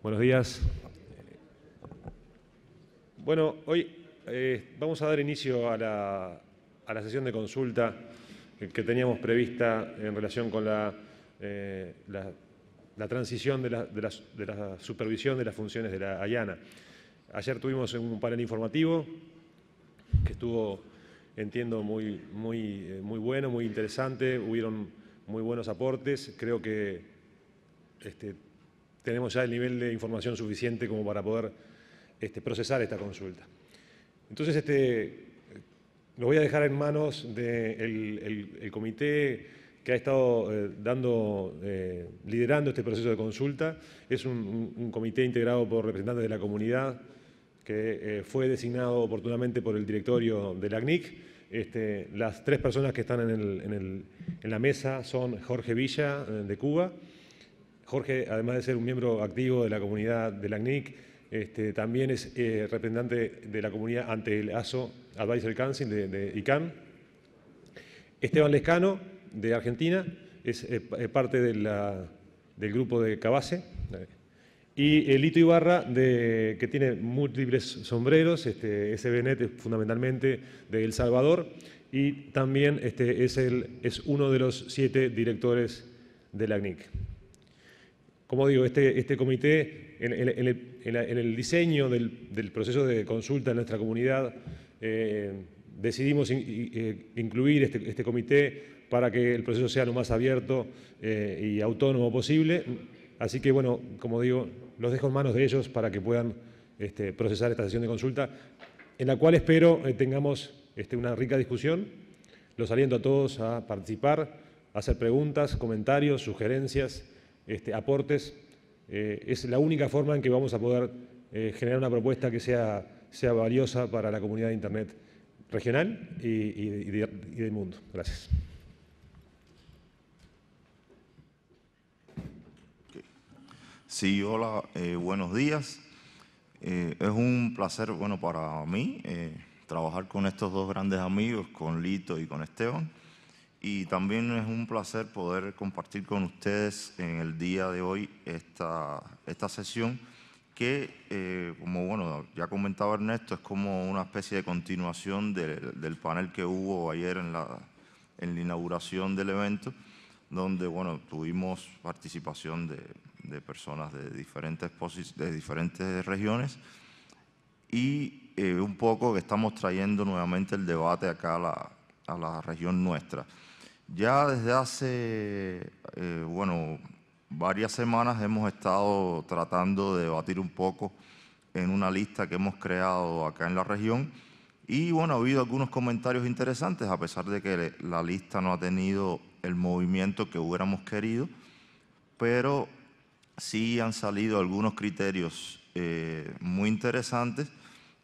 Buenos días. Bueno, hoy eh, vamos a dar inicio a la, sesión de consulta que teníamos prevista en relación con la, eh, la, transición de, de, la, supervisión de las funciones de la AYANA. Ayer tuvimos un panel informativo que estuvo, entiendo, muy, muy, eh, muy bueno, muy interesante. Hubieron muy buenos aportes. Creo que este, tenemos ya el nivel de información suficiente como para poder este, procesar esta consulta. Entonces, este, lo voy a dejar en manos del comité que ha estado eh, dando, eh, liderando este proceso de consulta. Es un, comité integrado por representantes de la comunidad que eh, fue designado oportunamente por el directorio de ACNIC. Este, las tres personas que están en, en la mesa son Jorge Villa, de Cuba, Jorge, además de ser un miembro activo de la comunidad de la CNIC, este, también es eh, representante de la comunidad ante el ASO Advisor Council de, ICANN. Esteban Lescano, de Argentina, es eh, eh, parte del grupo de Cabase. Y Lito Ibarra, que tiene múltiples sombreros, este, ese fundamentalmente de El Salvador, y también este, es, uno de los siete directores de la CNIC como digo, este, este comité en, el, diseño del, proceso de consulta en nuestra comunidad eh, decidimos eh, incluir este, este, comité para que el proceso sea lo más abierto eh, y autónomo posible. Así que, bueno, como digo, los dejo en manos de ellos para que puedan este, procesar esta sesión de consulta, en la cual espero tengamos una rica discusión. Los aliento a todos a participar, a hacer preguntas, comentarios, sugerencias. Este, aportes, eh, es la única forma en que vamos a poder eh, generar una propuesta que sea, valiosa para la comunidad de Internet regional y, del mundo. Gracias. Sí, hola, eh, buenos días. es un placer, bueno, para mí trabajar con estos dos grandes amigos, con Lito y con Esteban y también es un placer poder compartir con ustedes en el día de hoy esta, esta sesión que, eh, como bueno, ya comentaba Ernesto, es como una especie de continuación del panel que hubo ayer en la, en la inauguración del evento, donde bueno, tuvimos participación de, personas de diferentes, de diferentes regiones y eh, un poco que estamos trayendo nuevamente el debate acá a la, a la región nuestra. Ya desde hace, eh, bueno, varias semanas hemos estado tratando de debatir un poco en una lista que hemos creado acá en la región y bueno, ha habido algunos comentarios interesantes a pesar de que la lista no ha tenido el movimiento que hubiéramos querido, pero sí han salido algunos criterios eh, muy interesantes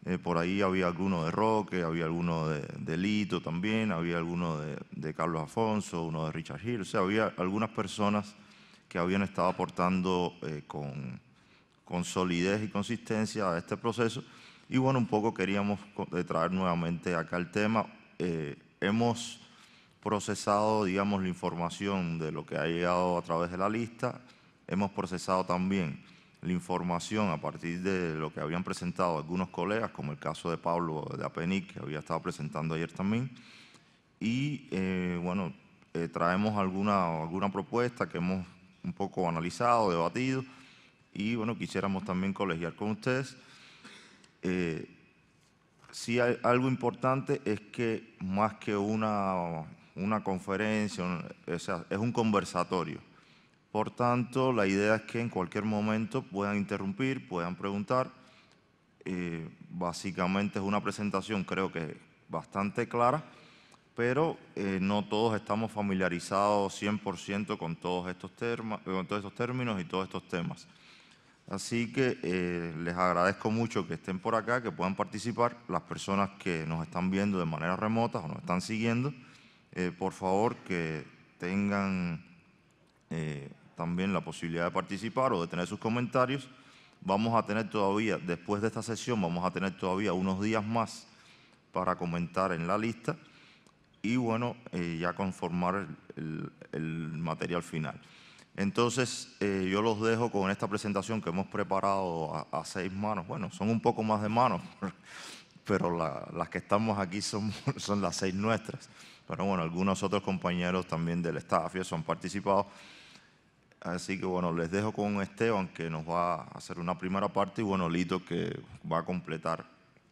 eh, por ahí había alguno de Roque, había alguno de, Lito también, había alguno de, Carlos Afonso, uno de Richard Hill. O sea, había algunas personas que habían estado aportando eh, con, solidez y consistencia a este proceso. Y bueno, un poco queríamos eh, traer nuevamente acá el tema. hemos procesado, digamos, la información de lo que ha llegado a través de la lista. Hemos procesado también la información a partir de lo que habían presentado algunos colegas, como el caso de Pablo de Apenic, que había estado presentando ayer también. Y eh, bueno, eh, traemos alguna, alguna propuesta que hemos un poco analizado, debatido, y bueno, quisiéramos también colegiar con ustedes. Eh, si algo importante es que más que una, una conferencia, es un conversatorio por tanto, la idea es que en cualquier momento puedan interrumpir, puedan preguntar. Eh, básicamente es una presentación, creo que bastante clara, pero eh, no todos estamos familiarizados 100% con todos, estos eh, con todos estos términos y todos estos temas. Así que les agradezco mucho que estén por acá, que puedan participar. Las personas que nos están viendo de manera remota o nos están siguiendo, por favor que tengan también la posibilidad de participar o de tener sus comentarios. Vamos a tener todavía, después de esta sesión, vamos a tener todavía unos días más para comentar en la lista y bueno, eh, ya conformar el, material final. Entonces, eh, yo los dejo con esta presentación que hemos preparado a, seis manos. Bueno, son un poco más de manos, pero las que estamos aquí son, son las seis nuestras. Pero bueno, algunos otros compañeros también del staff y eso han participado. Así que bueno, les dejo con Esteban que nos va a hacer una primera parte y bueno, Lito que va a completar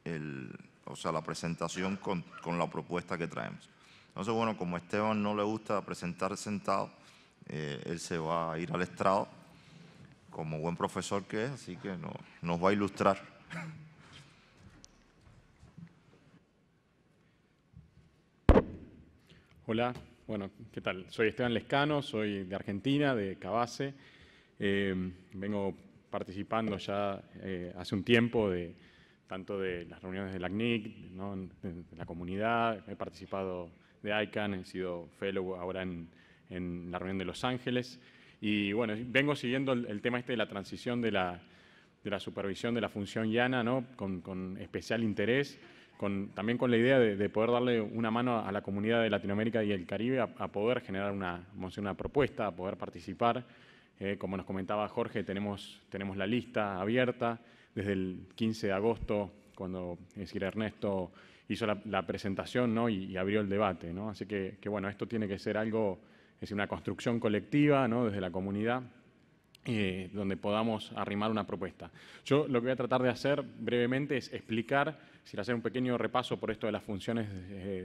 el, o sea, la presentación con, la propuesta que traemos. Entonces bueno, como Esteban no le gusta presentar sentado, eh, él se va a ir al estrado como buen profesor que es, así que nos va a ilustrar. Hola, bueno, ¿qué tal? Soy Esteban Lescano, soy de Argentina, de Cabase. Eh, vengo participando ya eh, hace un tiempo de tanto de las reuniones del ACNIC, ¿no? de la comunidad, he participado de ICANN, he sido fellow ahora en, en, la reunión de Los Ángeles. Y bueno, vengo siguiendo el, tema este de la transición de la, de la, supervisión de la función llana, ¿no? con, con especial interés también con la idea de, poder darle una mano a la comunidad de Latinoamérica y el Caribe a, poder generar una, una propuesta, a poder participar. Eh, como nos comentaba Jorge, tenemos, tenemos la lista abierta desde el 15 de agosto, cuando el decir, Ernesto hizo la, presentación y, abrió el debate. ¿no? Así que, bueno, esto tiene que ser algo, es una construcción colectiva ¿no? desde la comunidad eh, donde podamos arrimar una propuesta. Yo lo que voy a tratar de hacer brevemente es explicar, hacer un pequeño repaso por esto de las funciones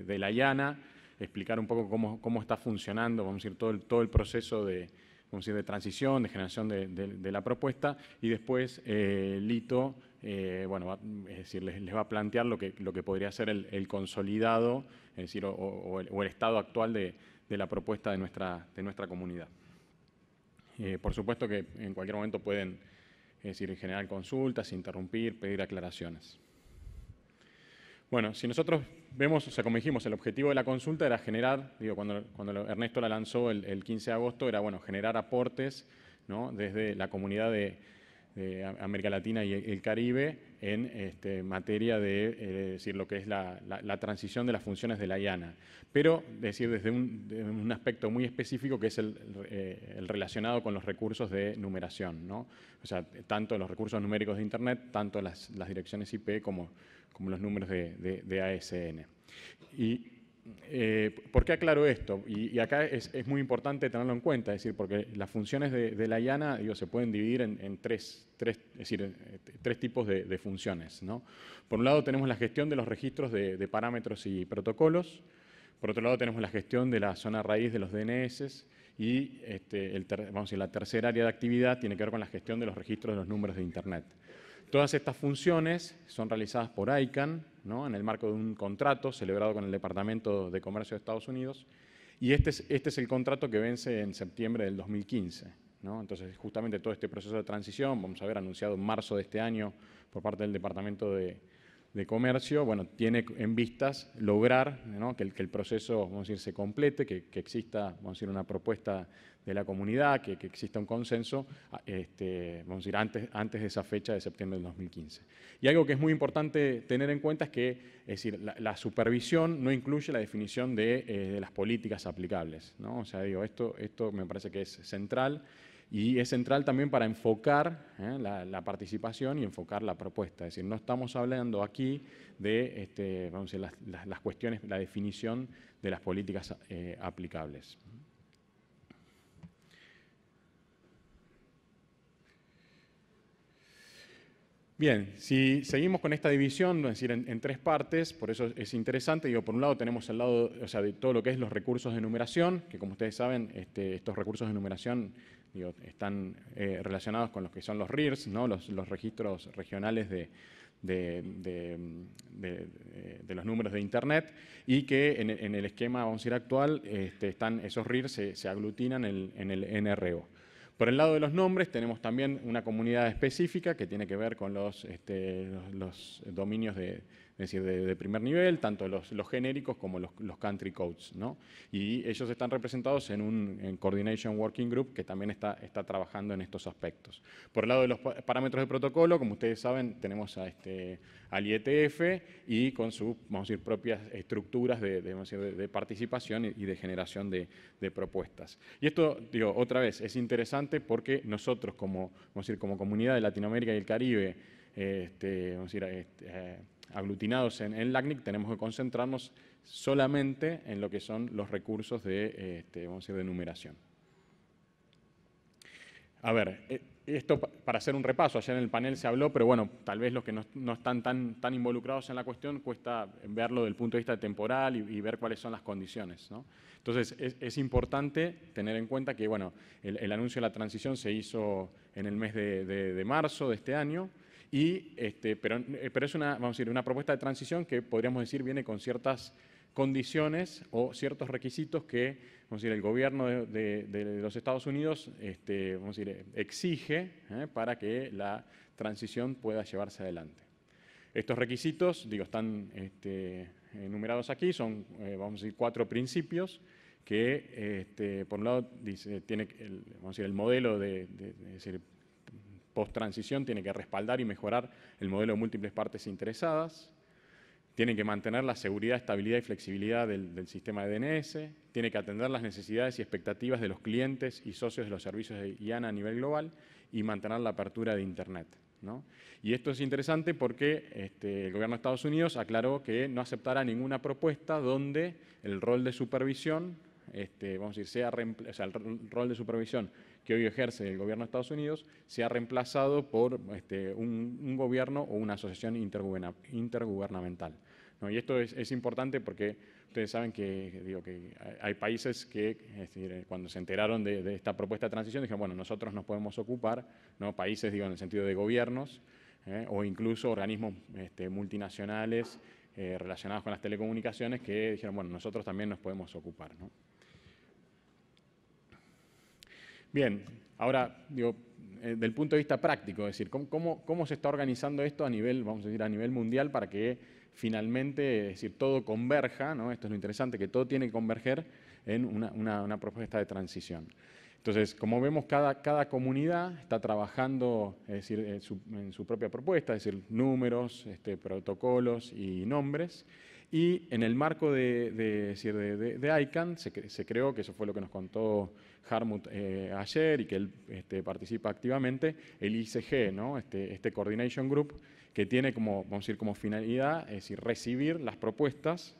de la IANA, explicar un poco cómo, está funcionando, vamos decir, todo el, todo el proceso de, de transición, de generación de, la propuesta, y después eh, Lito, eh, bueno, les, va a plantear lo que, lo que podría ser el, consolidado, decir, o, el, estado actual de, la propuesta de nuestra, de nuestra comunidad. Eh, por supuesto que en cualquier momento pueden decir, generar consultas, interrumpir, pedir aclaraciones. Bueno, si nosotros vemos, o sea, como dijimos, el objetivo de la consulta era generar, digo, cuando, Ernesto la lanzó el, el 15 de agosto, era, bueno, generar aportes ¿no? desde la comunidad de, de eh, América Latina y el Caribe en este, materia de eh, decir, lo que es la, transición de las funciones de la IANA, pero decir, desde un, aspecto muy específico que es eh, el, relacionado con los recursos de numeración, ¿no? o sea, tanto los recursos numéricos de Internet, tanto las, direcciones IP como, como los números de, ASN. Eh, ¿Por qué aclaro esto? Y, acá es, muy importante tenerlo en cuenta, es decir, porque las funciones de, la IANA se pueden dividir en, tres, decir, eh, tres, tipos de, funciones. Por un lado tenemos la gestión de los registros de, parámetros y protocolos, por otro lado tenemos la gestión de la zona raíz de los DNS y este, vamos la tercera área de actividad tiene que ver con la gestión de los registros de los números de Internet. Todas estas funciones son realizadas por ICANN ¿no? en el marco de un contrato celebrado con el Departamento de Comercio de Estados Unidos y este es, este es el contrato que vence en septiembre del 2015. ¿no? Entonces, justamente todo este proceso de transición, vamos a ver, anunciado en marzo de este año por parte del Departamento de, Comercio, bueno, tiene en vistas lograr que, el, que, el, proceso, decir, se complete, que, exista, vamos a decir, una propuesta de la comunidad, que, exista un consenso, ah, este, vamos a decir, antes, antes de esa fecha de septiembre del 2015. Y algo que es muy importante tener en cuenta es que es decir, la, supervisión no incluye la definición eh, de, las políticas aplicables. ¿no? O sea, digo, esto, esto me parece que es central y es central también para enfocar ¿eh? la, participación y enfocar la propuesta. Es decir, no estamos hablando aquí de este, vamos a decir, las, cuestiones, la definición de las políticas eh, aplicables. Bien, si seguimos con esta división, es decir, en, tres partes, por eso es interesante, digo, por un lado tenemos el lado, o sea, de todo lo que es los recursos de numeración, que como ustedes saben, este, estos recursos de numeración están eh, relacionados con los que son los RIRS, ¿no? los, registros regionales de, los números de Internet, y que en, el esquema, vamos a decir, actual, este, están, esos RIRS se, aglutinan en el NRO. Por el lado de los nombres tenemos también una comunidad específica que tiene que ver con los, este, los, dominios de, es decir, de, primer nivel, tanto los, los genéricos como los, country codes. ¿no? Y ellos están representados en un Coordination Working Group que también está, está trabajando en estos aspectos. Por el lado de los parámetros de protocolo, como ustedes saben, tenemos a este, al IETF y con sus vamos a decir, propias estructuras de, de, participación y de generación de, propuestas. Y esto, digo, otra vez, es interesante porque nosotros como, como comunidad de Latinoamérica y el Caribe, este, vamos a decir, este, eh, aglutinados en, en LACNIC, tenemos que concentrarnos solamente en lo que son los recursos de, este, vamos a decir, de numeración. A ver, eh, esto para hacer un repaso, ayer en el panel se habló, pero bueno, tal vez los que no, están tan, tan, involucrados en la cuestión cuesta verlo del punto de vista temporal y, ver cuáles son las condiciones. ¿no? Entonces, es, importante tener en cuenta que, bueno, el, anuncio de la transición se hizo en el mes de, de marzo de este año, y, este, pero, eh, pero, es una, vamos a decir, una propuesta de transición que podríamos decir viene con ciertas condiciones o ciertos requisitos que vamos a decir, el gobierno de, de, los Estados Unidos este, exige ¿eh? para que la transición pueda llevarse adelante. Estos requisitos, digo, están este, enumerados aquí, son, eh, vamos a decir, cuatro principios que, este, por un lado, tiene el, el modelo de, post-transición tiene que respaldar y mejorar el modelo de múltiples partes interesadas, tiene que mantener la seguridad, estabilidad y flexibilidad del, sistema de DNS, tiene que atender las necesidades y expectativas de los clientes y socios de los servicios de IANA a nivel global y mantener la apertura de Internet. Y esto es interesante porque este, el gobierno de Estados Unidos aclaró que no aceptará ninguna propuesta donde el rol de supervisión, este, vamos a decir, sea, o sea, el rol de supervisión que hoy ejerce el gobierno de Estados Unidos se ha reemplazado por este, un, gobierno o una asociación intergubernamental. ¿no? Y esto es, importante porque ustedes saben que, digo, que hay países que cuando se enteraron de, esta propuesta de transición dijeron, bueno, nosotros nos podemos ocupar, ¿no? países digo, en el sentido de gobiernos ¿eh? o incluso organismos este, multinacionales eh, relacionados con las telecomunicaciones que dijeron, bueno, nosotros también nos podemos ocupar. ¿no? Bien, ahora, digo, desde eh, del punto de vista práctico, es decir, ¿cómo, se está organizando esto a nivel, vamos a decir, a nivel mundial para que finalmente, decir, todo converja, Esto es lo interesante, que todo tiene que converger en una, propuesta de transición. Entonces, como vemos, cada, comunidad está trabajando decir, en, su, propia propuesta, es decir, números, este, protocolos y nombres. Y en el marco de, de, ICANN se, creó, que eso fue lo que nos contó Harmut eh, ayer y que él este, participa activamente, el ICG, ¿no? Este, este, Coordination Group, que tiene como, vamos como finalidad, es recibir las propuestas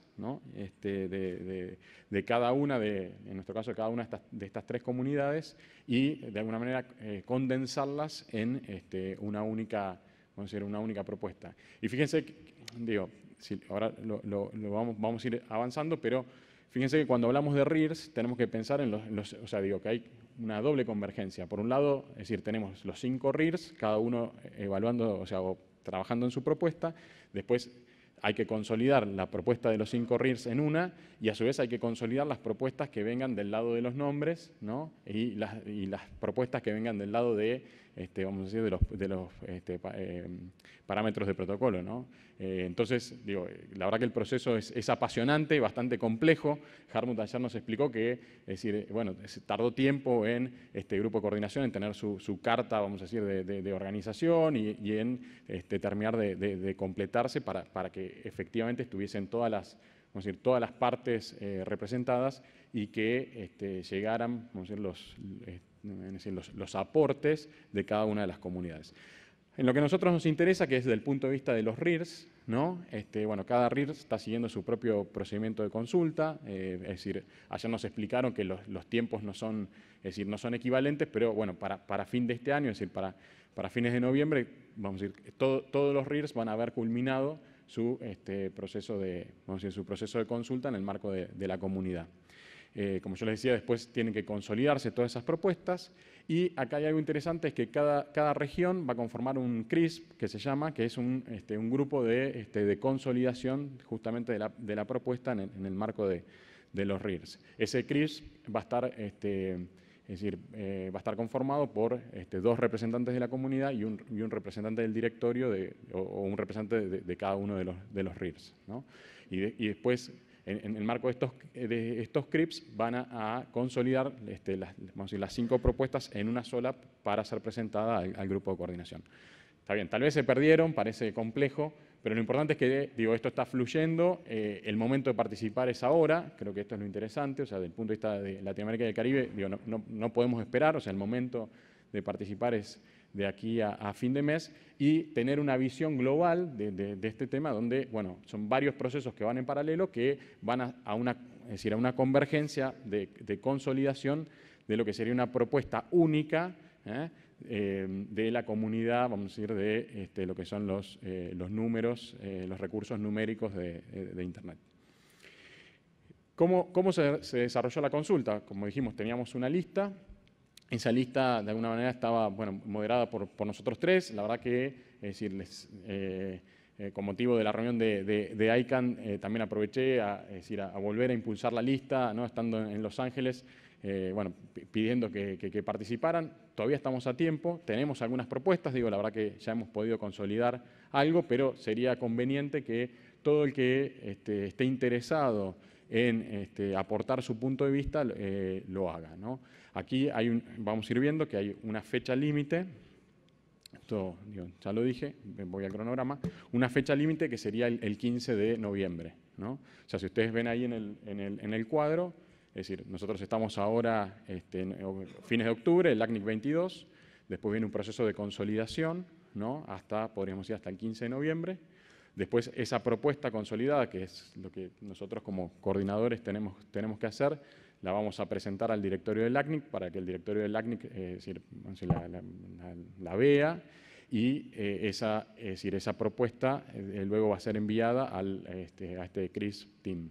este, de, cada una, de, en nuestro caso, de cada una de estas, tres comunidades y de alguna manera eh, condensarlas en una única vamos una única propuesta. Y fíjense, digo, ahora vamos, vamos, a ir avanzando, pero fíjense que cuando hablamos de RIRS tenemos que pensar en los, o sea, digo que hay una doble convergencia. Por un lado, es decir, tenemos los cinco RIRS, cada uno evaluando, o sea, trabajando en su propuesta, después hay que consolidar la propuesta de los cinco RIRS en una y a su vez hay que consolidar las propuestas que vengan del lado de los nombres ¿no? y las propuestas que vengan del lado de este, vamos a decir, de los, este, eh, parámetros de protocolo. ¿no? Eh, entonces, digo, la verdad que el proceso es, apasionante y bastante complejo. Harmut ayer nos explicó que, bueno, tardó tiempo en este grupo de coordinación, en tener su, carta, vamos a decir, de, organización y, en este, terminar de, completarse para, para que efectivamente estuviesen todas las vamos a decir, todas las partes eh, representadas y que este, llegaran vamos a decir, los, es decir, los, aportes de cada una de las comunidades. En lo que a nosotros nos interesa, que es desde el punto de vista de los RIRS, ¿no? Este, bueno, cada RIRS está siguiendo su propio procedimiento de consulta, eh, es decir, ayer nos explicaron que los, tiempos no son, es decir, no son equivalentes, pero bueno, para, fin de este año, es decir, para, fines de noviembre, vamos a todos los RIRS van a haber culminado su, este, proceso de, su proceso de consulta en el marco de la comunidad. Eh, como yo les decía, después tienen que consolidarse todas esas propuestas. Y acá hay algo interesante, es que cada, cada región va a conformar un CRISP, que se llama, que es un, este, grupo este, de, consolidación justamente de la, propuesta en el, marco de, los RIRS. Ese CRISP va a estar... Este, es decir, eh, va a estar conformado por este, dos representantes de la comunidad y un, representante del directorio de, o, un representante de, cada uno de los, de los RIRS. y, después en, el marco de estos, de estos CRIPS van a, consolidar este, las, las cinco propuestas en una sola para ser presentada al, grupo de coordinación. Está bien, tal vez se perdieron, parece complejo, pero lo importante es que, digo, esto está fluyendo, eh, el momento de participar es ahora, creo que esto es lo interesante, o sea, desde el punto de vista de Latinoamérica y el Caribe, no podemos esperar, o sea, el momento de participar es, de aquí a, fin de mes y tener una visión global de, este tema donde, bueno, son varios procesos que van en paralelo que van a, una, una convergencia de, consolidación de lo que sería una propuesta única ¿eh? Eh, de la comunidad, vamos a decir, de este, lo que son los, eh, números, los recursos numéricos de Internet. ¿Cómo, se desarrolló la consulta? Como dijimos, teníamos una lista esa lista de alguna manera estaba bueno, moderada por, nosotros tres. La verdad que, eh, es eh, eh, con motivo de la reunión de, ICANN también aproveché a, a, volver a impulsar la lista, ¿no? estando en, Los Ángeles, bueno, pidiendo que, participaran. Todavía estamos a tiempo, tenemos algunas propuestas, digo, la verdad que ya hemos podido consolidar algo, pero sería conveniente que todo el que este, esté interesado en este, aportar su punto de vista, eh, lo haga. Aquí vamos a ir viendo que hay una fecha límite, esto ya lo dije, voy al cronograma, una fecha límite que sería el, 15 de noviembre. O sea, si ustedes ven ahí en el, cuadro, es decir, nosotros estamos ahora este, fines de octubre, el ACNIC 22, después viene un proceso de consolidación, hasta, podríamos ir hasta el 15 de noviembre, Después, esa propuesta consolidada, que es lo que nosotros como coordinadores tenemos, tenemos que hacer, la vamos a presentar al directorio del ACNIC para que el directorio del ACNIC eh, la, vea y eh, esa, decir, esa propuesta eh, luego va a ser enviada al, este, a este CRIS Team.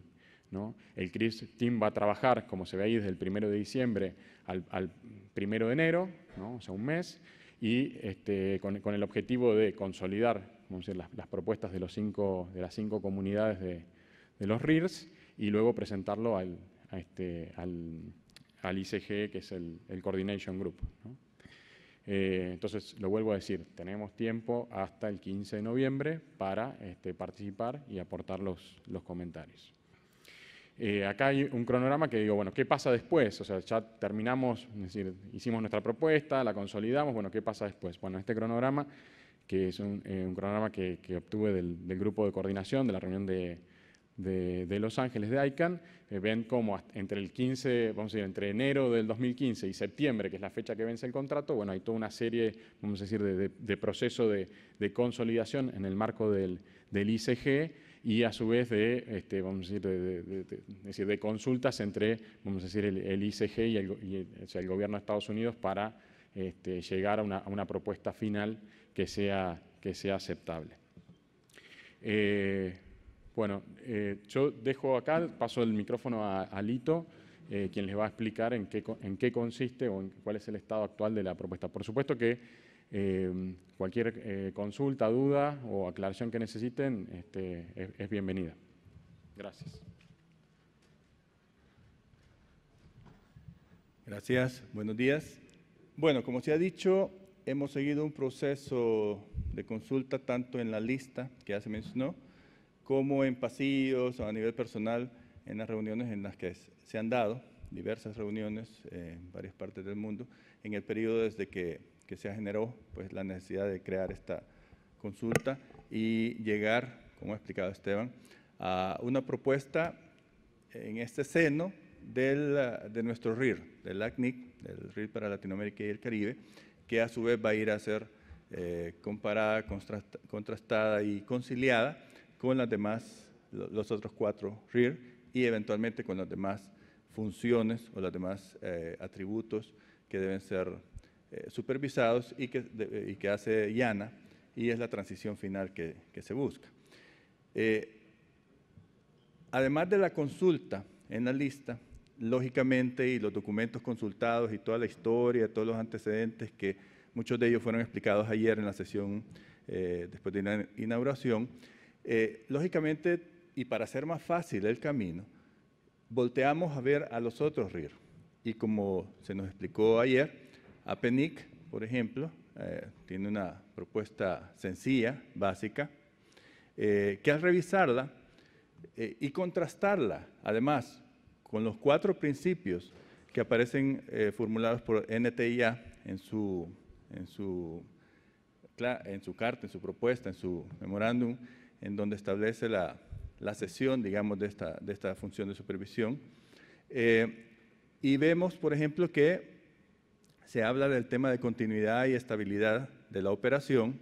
¿no? El CRIS Team va a trabajar, como se ve ahí, desde el 1 de diciembre al, primero 1 de enero, ¿no? o sea, un mes, y este, con el objetivo de consolidar las, propuestas de, los cinco, de las cinco comunidades de, los RIRS y luego presentarlo al, este, ICG, que es el, Coordination Group. Eh, entonces, lo vuelvo a decir, tenemos tiempo hasta el 15 de noviembre para este, participar y aportar los, comentarios. Eh, acá hay un cronograma que digo, bueno, ¿qué pasa después? O sea, ya terminamos, es decir, hicimos nuestra propuesta, la consolidamos, bueno, ¿qué pasa después? Bueno, este cronograma que es un, eh, cronograma que, obtuve del, grupo de coordinación de la reunión de, Los Ángeles de ICANN. Eh, ven cómo entre el 15, vamos a entre enero del 2015 y septiembre, que es la fecha que vence el contrato, bueno, hay toda una serie, vamos a decir, de, de proceso de, consolidación en el marco del, ICG y a su vez de, este, vamos decir, de, consultas entre, vamos a decir, el, ICG y, el, gobierno de Estados Unidos para este, llegar a una, propuesta final que sea, que sea aceptable. Eh, bueno, eh, yo dejo acá, paso el micrófono a, Lito, eh, quien les va a explicar en qué, en qué consiste o en cuál es el estado actual de la propuesta. Por supuesto que cualquier consulta, duda o aclaración que necesiten este, es bienvenida. Gracias. Gracias, buenos días. Bueno, como se ha dicho, hemos seguido un proceso de consulta tanto en la lista que ya se mencionó, como en pasillos o a nivel personal en las reuniones en las que se han dado diversas reuniones eh, en varias partes del mundo en el periodo desde que, se generó pues, la necesidad de crear esta consulta y llegar, como ha explicado Esteban, a una propuesta en este seno de nuestro RIR, del ACNIC, del RIR para Latinoamérica y el Caribe, que a su vez va a ir a ser eh, comparada, contrastada y conciliada con las demás, los otros cuatro RIR y eventualmente con las demás funciones o los demás eh, atributos que deben ser eh, supervisados y que, hace llana y es la transición final que se busca. además de la consulta en la lista, lógicamente, y los documentos consultados y toda la historia, todos los antecedentes que muchos de ellos fueron explicados ayer en la sesión eh, después de la inauguración, eh, lógicamente, y para hacer más fácil el camino, volteamos a ver a los otros RIR. Y como se nos explicó ayer, APENIC, por ejemplo, eh, tiene una propuesta sencilla, básica, que al revisarla y contrastarla, además, con los cuatro principios que aparecen eh, formulados por NTIA en su, carta, en su propuesta, en su memorándum, en donde establece la, la sesión, digamos, de esta, función de supervisión. Eh, y vemos, por ejemplo, que se habla del tema de continuidad y estabilidad de la operación.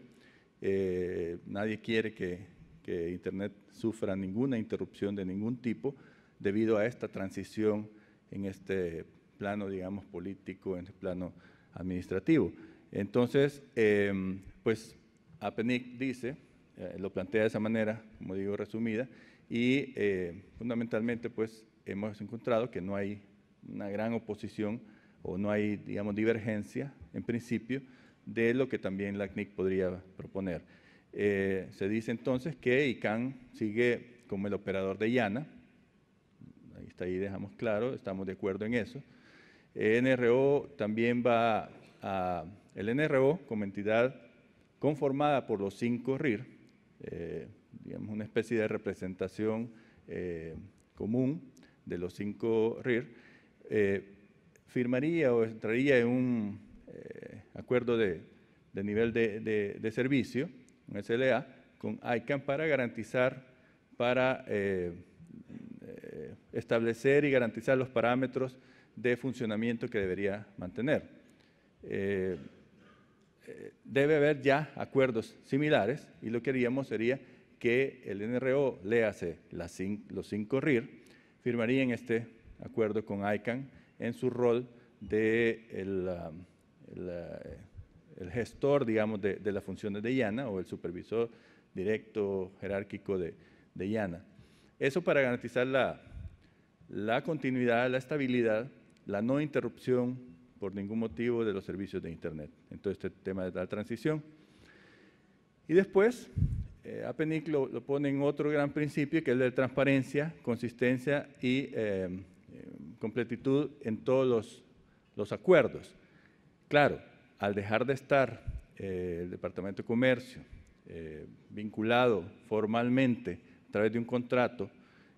Eh, nadie quiere que, que Internet sufra ninguna interrupción de ningún tipo, debido a esta transición en este plano, digamos, político, en el este plano administrativo. Entonces, eh, pues APENIC dice, eh, lo plantea de esa manera, como digo, resumida, y eh, fundamentalmente pues hemos encontrado que no hay una gran oposición o no hay, digamos, divergencia en principio de lo que también la CNIC podría proponer. Eh, se dice entonces que ICANN sigue como el operador de IANA, ahí dejamos claro, estamos de acuerdo en eso. NRO también va a, el NRO como entidad conformada por los cinco RIR, eh, digamos una especie de representación eh, común de los cinco RIR, eh, firmaría o entraría en un acuerdo de, nivel de, de, de, servicio, un SLA, con ICANN para garantizar para establecer y garantizar los parámetros de funcionamiento que debería mantener. Eh, eh, debe haber ya acuerdos similares y lo que haríamos sería que el NRO, léase los cinco RIR, en este acuerdo con ICANN en su rol de el, gestor, digamos, de, las funciones de IANA o el supervisor directo jerárquico de, de IANA. Eso para garantizar la, la continuidad, la estabilidad, la no interrupción por ningún motivo de los servicios de Internet. en todo este tema de la transición. Y después, eh, APNIC lo, pone en otro gran principio, que es el de transparencia, consistencia y eh, eh, completitud en todos los, acuerdos. Claro, al dejar de estar eh, el Departamento de Comercio vinculado formalmente a través de un contrato,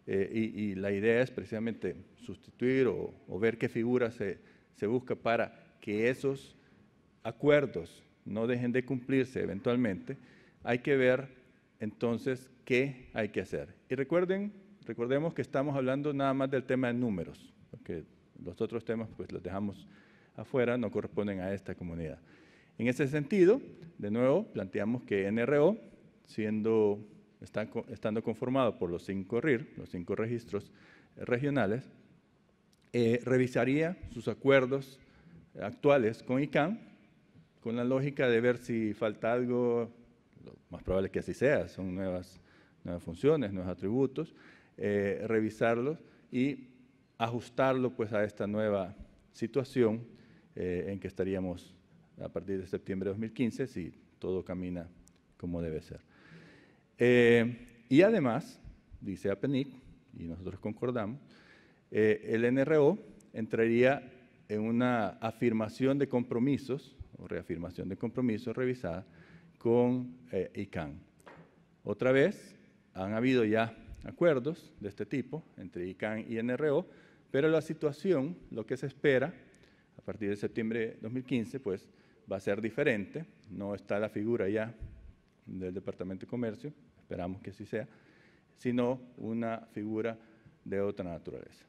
eh, y, la idea es precisamente sustituir o, ver qué figura se, se, busca para que esos acuerdos no dejen de cumplirse eventualmente. Hay que ver entonces qué hay que hacer. Y recuerden, recordemos que estamos hablando nada más del tema de números, porque los otros temas pues los dejamos afuera, no corresponden a esta comunidad. En ese sentido, de nuevo, planteamos que NRO, siendo estando conformado por los cinco RIR, los cinco registros eh, regionales, eh, revisaría sus acuerdos actuales con ICANN con la lógica de ver si falta algo, lo más probable que así sea, son nuevas, funciones, nuevos atributos, eh, revisarlos y ajustarlo pues a esta nueva situación en que estaríamos a partir de septiembre de 2015 si todo camina como debe ser. Eh, y además, dice APENIC, y nosotros concordamos, eh, el NRO entraría en una afirmación de compromisos, o reafirmación de compromisos revisada, con eh, ICANN. Otra vez, han habido ya acuerdos de este tipo entre ICANN y NRO, pero la situación, lo que se espera a partir de septiembre de 2015, pues va a ser diferente. No está la figura ya del Departamento de Comercio, esperamos que así sea, sino una figura de otra naturaleza.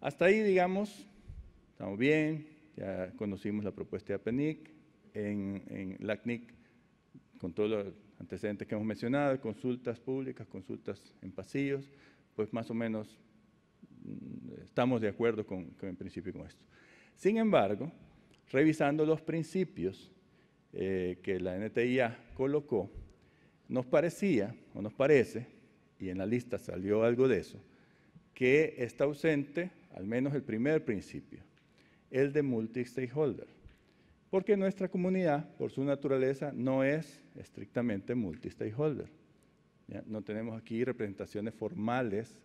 Hasta ahí, digamos, estamos bien, ya conocimos la propuesta de APENIC, en, en la con todos los antecedentes que hemos mencionado, consultas públicas, consultas en pasillos, pues más o menos mm, estamos de acuerdo con, el principio con esto. Sin embargo, revisando los principios eh, que la NTIA colocó, nos parecía, o nos parece, y en la lista salió algo de eso, que está ausente al menos el primer principio, el de multi-stakeholder, porque nuestra comunidad, por su naturaleza, no es estrictamente multi-stakeholder. No tenemos aquí representaciones formales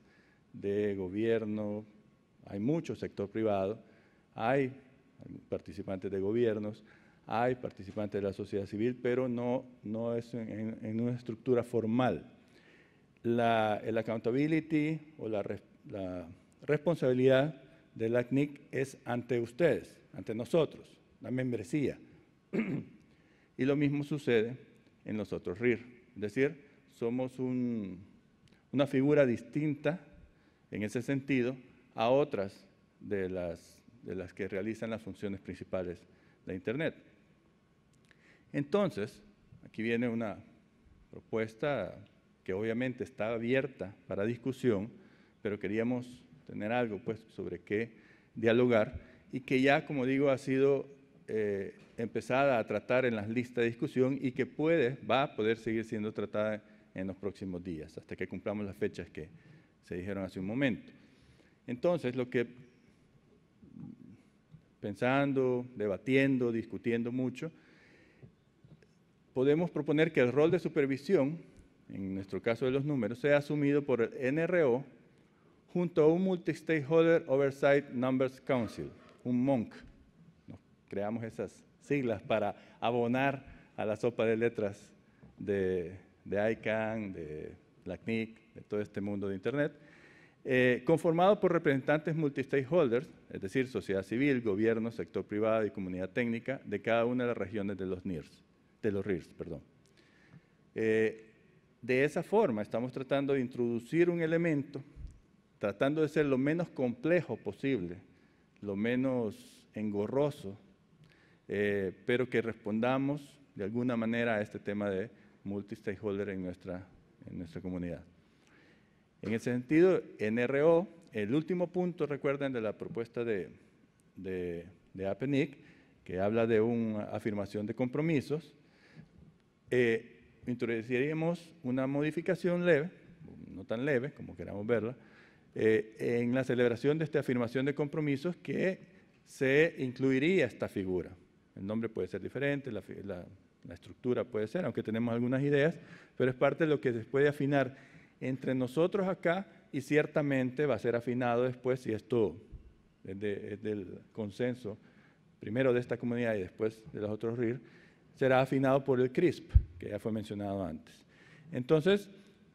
de gobierno, hay mucho sector privado, hay participantes de gobiernos, hay participantes de la sociedad civil, pero no, es en, una estructura formal. La, el accountability o la, responsabilidad de la es ante ustedes, ante nosotros, la membresía. y lo mismo sucede en nosotros, RIR. Es decir, somos una figura distinta en ese sentido a otras de las, de las que realizan las funciones principales de Internet. Entonces, aquí viene una propuesta que obviamente está abierta para discusión, pero queríamos tener algo pues, sobre qué dialogar y que ya, como digo, ha sido eh, empezada a tratar en las listas de discusión y que puede, va a poder seguir siendo tratada en los próximos días, hasta que cumplamos las fechas que se dijeron hace un momento. Entonces, lo que pensando, debatiendo, discutiendo mucho, podemos proponer que el rol de supervisión, en nuestro caso de los números, sea asumido por el NRO junto a un Multi-Stakeholder Oversight Numbers Council, un MONC. Nos creamos esas siglas para abonar a la sopa de letras de, ICANN, de la de todo este mundo de Internet, eh, conformado por representantes multi-stakeholders, es decir, sociedad civil, gobierno, sector privado y comunidad técnica de cada una de las regiones de los NIRS de los perdón. Eh, de esa forma estamos tratando de introducir un elemento, tratando de ser lo menos complejo posible, lo menos engorroso, eh, pero que respondamos de alguna manera a este tema de multi-stakeholder en nuestra, en nuestra comunidad. En ese sentido, NRO, el último punto, recuerden, de la propuesta de, de, de APNIC, que habla de una afirmación de compromisos, eh, introduciríamos una modificación leve, no tan leve como queramos verla, eh, en la celebración de esta afirmación de compromisos que se incluiría esta figura. El nombre puede ser diferente, la, estructura puede ser, aunque tenemos algunas ideas, pero es parte de lo que se puede afinar entre nosotros acá y ciertamente va a ser afinado después si esto es del consenso, primero de esta comunidad y después de los otros RIR, será afinado por el CRISP, que ya fue mencionado antes. Entonces,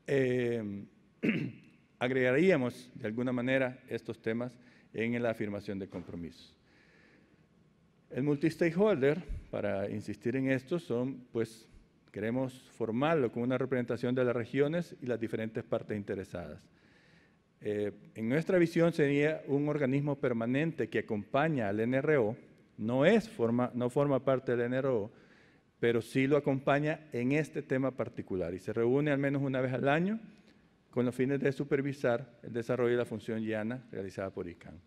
eh, agregaríamos de alguna manera estos temas en la afirmación de compromisos. El multistakeholder, para insistir en esto, son, pues, queremos formarlo con una representación de las regiones y las diferentes partes interesadas. Eh, en nuestra visión sería un organismo permanente que acompaña al NRO, no, es forma, no forma parte del NRO, pero sí lo acompaña en este tema particular y se reúne al menos una vez al año con los fines de supervisar el desarrollo de la función llana realizada por ICANN.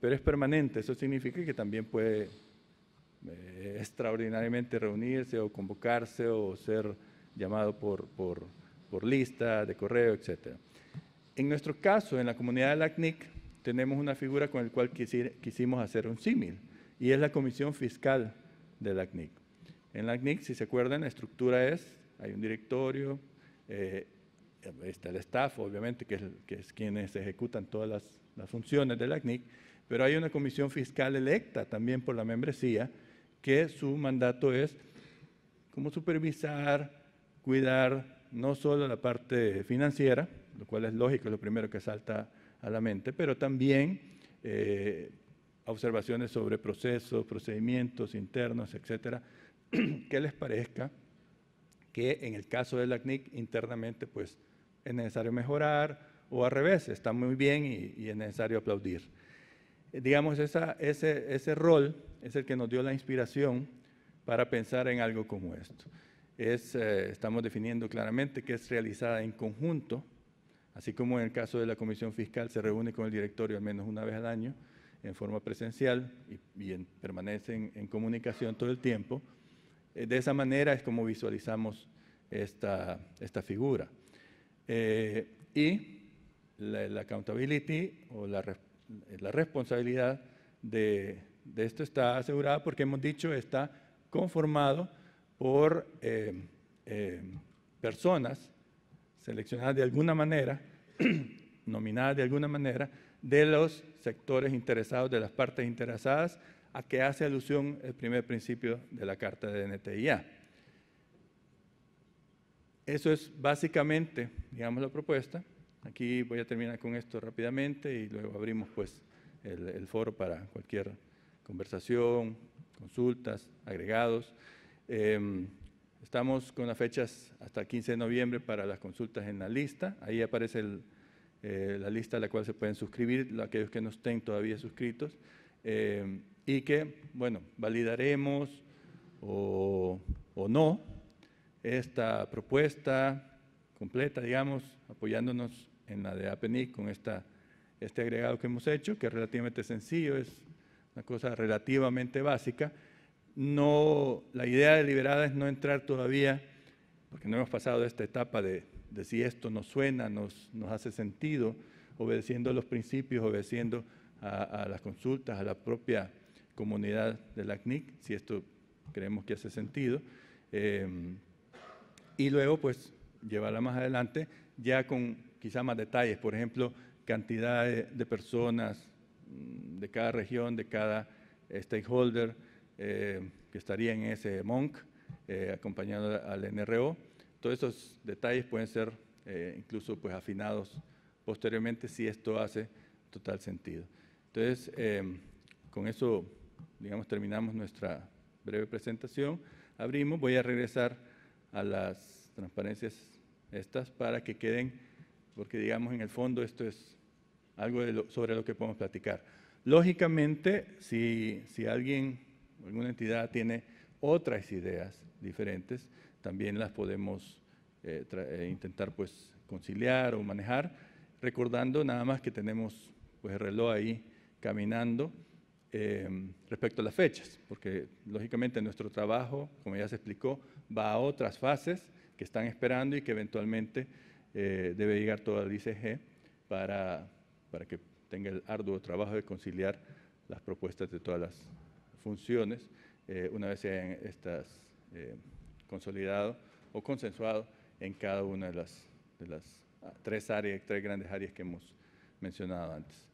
Pero es permanente, eso significa que también puede eh, extraordinariamente reunirse o convocarse o ser llamado por, por lista de correo, etc. En nuestro caso, en la comunidad de la tenemos una figura con la cual quisimos hacer un símil, y es la Comisión Fiscal de la en la CNIC, si se acuerdan, la estructura es, hay un directorio, eh, está el staff, obviamente, que es, que es quienes ejecutan todas las, funciones de la CNIC, pero hay una comisión fiscal electa también por la membresía, que su mandato es como supervisar, cuidar no solo la parte financiera, lo cual es lógico, es lo primero que salta a la mente, pero también eh, observaciones sobre procesos, procedimientos internos, etcétera, que les parezca que en el caso de la internamente pues es necesario mejorar o al revés, está muy bien y, es necesario aplaudir. Digamos, ese, ese rol es el que nos dio la inspiración para pensar en algo como esto. Es, eh, estamos definiendo claramente que es realizada en conjunto, así como en el caso de la Comisión Fiscal se reúne con el directorio al menos una vez al año en forma presencial y, y permanece en comunicación todo el tiempo eh, de esa manera es como visualizamos esta, esta figura. Eh, y la, accountability o la, responsabilidad de, esto está asegurada porque hemos dicho está conformado por eh, personas seleccionadas de alguna manera, nominadas de alguna manera, de los sectores interesados, de las partes interesadas, a que hace alusión el primer principio de la carta de NTIA. Eso es básicamente, digamos, la propuesta. Aquí voy a terminar con esto rápidamente y luego abrimos pues el, foro para cualquier conversación, consultas, agregados. Em, estamos con las fechas hasta el 15 de noviembre para las consultas en la lista. Ahí aparece eh, la lista a la cual se pueden suscribir, aquellos que no estén todavía suscritos. Em, y que, bueno, validaremos o, no esta propuesta completa, digamos, apoyándonos en la de APNIC con esta, este agregado que hemos hecho, que es relativamente sencillo, es una cosa relativamente básica. No, la idea deliberada es no entrar todavía, porque no hemos pasado de esta etapa de, si esto nos suena, nos, nos hace sentido, obedeciendo a los principios, obedeciendo a las consultas, a la propia comunidad de la CNIC, si esto creemos que hace sentido. Em, y luego, pues, llevarla más adelante ya con quizá más detalles, por ejemplo, cantidad de, personas mm, de cada región, de cada stakeholder em, que estaría en ese MONC, eh, acompañando al NRO. Todos esos detalles pueden ser eh, incluso pues, afinados posteriormente si esto hace total sentido. Entonces, em, con eso digamos, terminamos nuestra breve presentación, abrimos, voy a regresar a las transparencias estas para que queden, porque digamos en el fondo esto es algo sobre lo que podemos platicar. Lógicamente, si, si alguien, alguna entidad tiene otras ideas diferentes, también las podemos eh, eh, intentar pues conciliar o manejar, recordando nada más que tenemos pues el reloj ahí caminando Em, respecto a las fechas, porque lógicamente nuestro trabajo, como ya se explicó, va a otras fases que están esperando y que eventualmente eh, debe llegar todo el ICG para, que tenga el arduo trabajo de conciliar las propuestas de todas las funciones eh, una vez se hayan estas eh, consolidado o consensuado en cada una de las, de las ah, tres áreas, tres grandes áreas que hemos mencionado antes.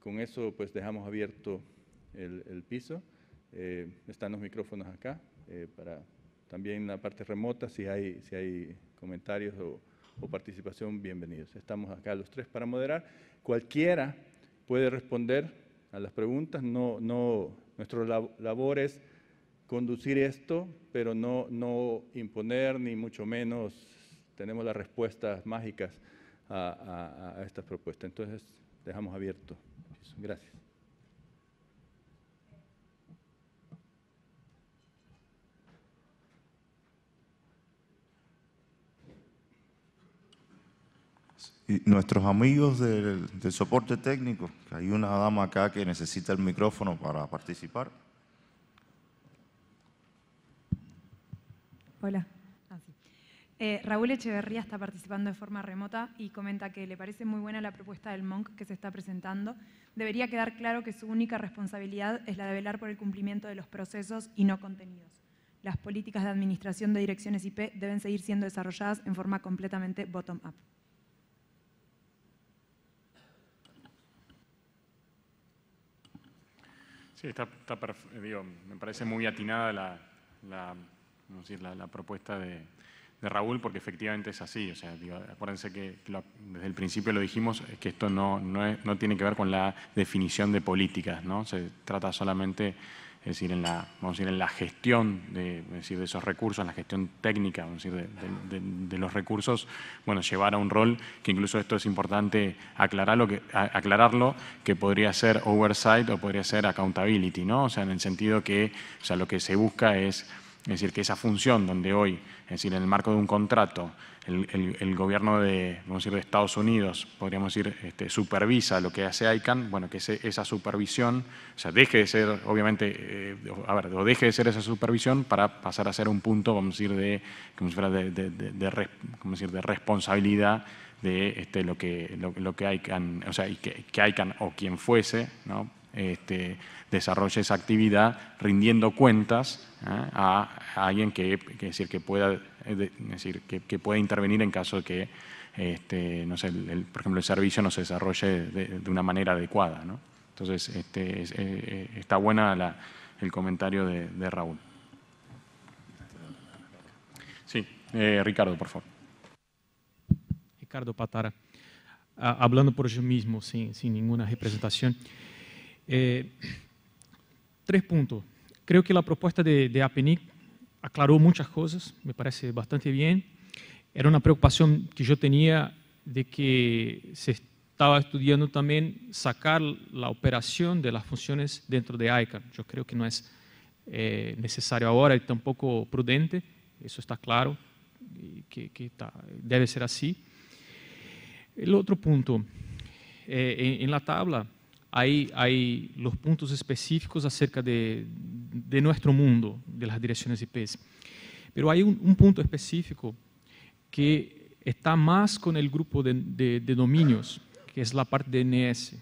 Con eso pues dejamos abierto el, piso. Eh, están los micrófonos acá eh, para también la parte remota, si hay, si hay comentarios o, participación, bienvenidos. Estamos acá los tres para moderar. Cualquiera puede responder a las preguntas. No, no, nuestra labor es conducir esto, pero no, no imponer, ni mucho menos tenemos las respuestas mágicas a, a, a estas propuestas. Entonces, dejamos abierto. Gracias. nuestros amigos del, soporte técnico, hay una dama acá que necesita el micrófono para participar. Hola. Ah, eh, Raúl Echeverría está participando de forma remota y comenta que le parece muy buena la propuesta del MONC que se está presentando. Debería quedar claro que su única responsabilidad es la de velar por el cumplimiento de los procesos y no contenidos. Las políticas de administración de direcciones IP deben seguir siendo desarrolladas en forma completamente bottom-up. Sí, está, eh, me parece muy atinada la, la, propuesta de, Raúl, porque efectivamente es así. O sea, digo, acuérdense que desde el principio lo dijimos, es que esto no, no, tiene que ver con la definición de políticas, ¿no? Se trata solamente es decir, en la, vamos a en la gestión de, decir, de esos recursos, en la gestión técnica de, los recursos, bueno, llevar a un rol que incluso esto es importante aclararlo que, aclararlo, que podría ser oversight o podría ser accountability, ¿no? O sea, en el sentido que sea, lo que se busca es, es decir, que esa función donde hoy es decir, en el marco de un contrato, el, gobierno de, vamos a decir, de Estados Unidos, podríamos decir, este, supervisa lo que hace ICANN, bueno, que esa supervisión, o sea, deje de ser, obviamente, eh, a ver, o deje de ser esa supervisión para pasar a ser un punto, vamos a decir, de, fuera de, de, de, como decir, de responsabilidad de este, lo que, lo, que ICANN, o sea, que, que ICANN o quien fuese, ¿no? Este, desarrolle esa actividad rindiendo cuentas ¿eh? a, alguien que, que, decir, que pueda es decir, que, puede intervenir en caso de que, este, no sé, por ejemplo, el servicio no se desarrolle de, una manera adecuada. ¿no? Entonces, este, eh, eh, está buena el comentario de, Raúl. Sí, eh, Ricardo, por favor. Ricardo Patara. Ah, hablando por yo mismo, sin, sin ninguna representación. tres puntos. Creo que la propuesta de, de APNIC aclaró muchas cosas, me parece bastante bien. Era una preocupación que yo tenía de que se estaba estudiando también sacar la operación de las funciones dentro de ICAR. Yo creo que no es eh, necesario ahora y tampoco prudente, eso está claro, que, debe ser así. El otro punto, eh, en la tabla hay, hay los puntos específicos acerca de, nuestro mundo, de las direcciones IP. Pero hay un, punto específico que está más con el grupo de, dominios, que es la parte de DNS.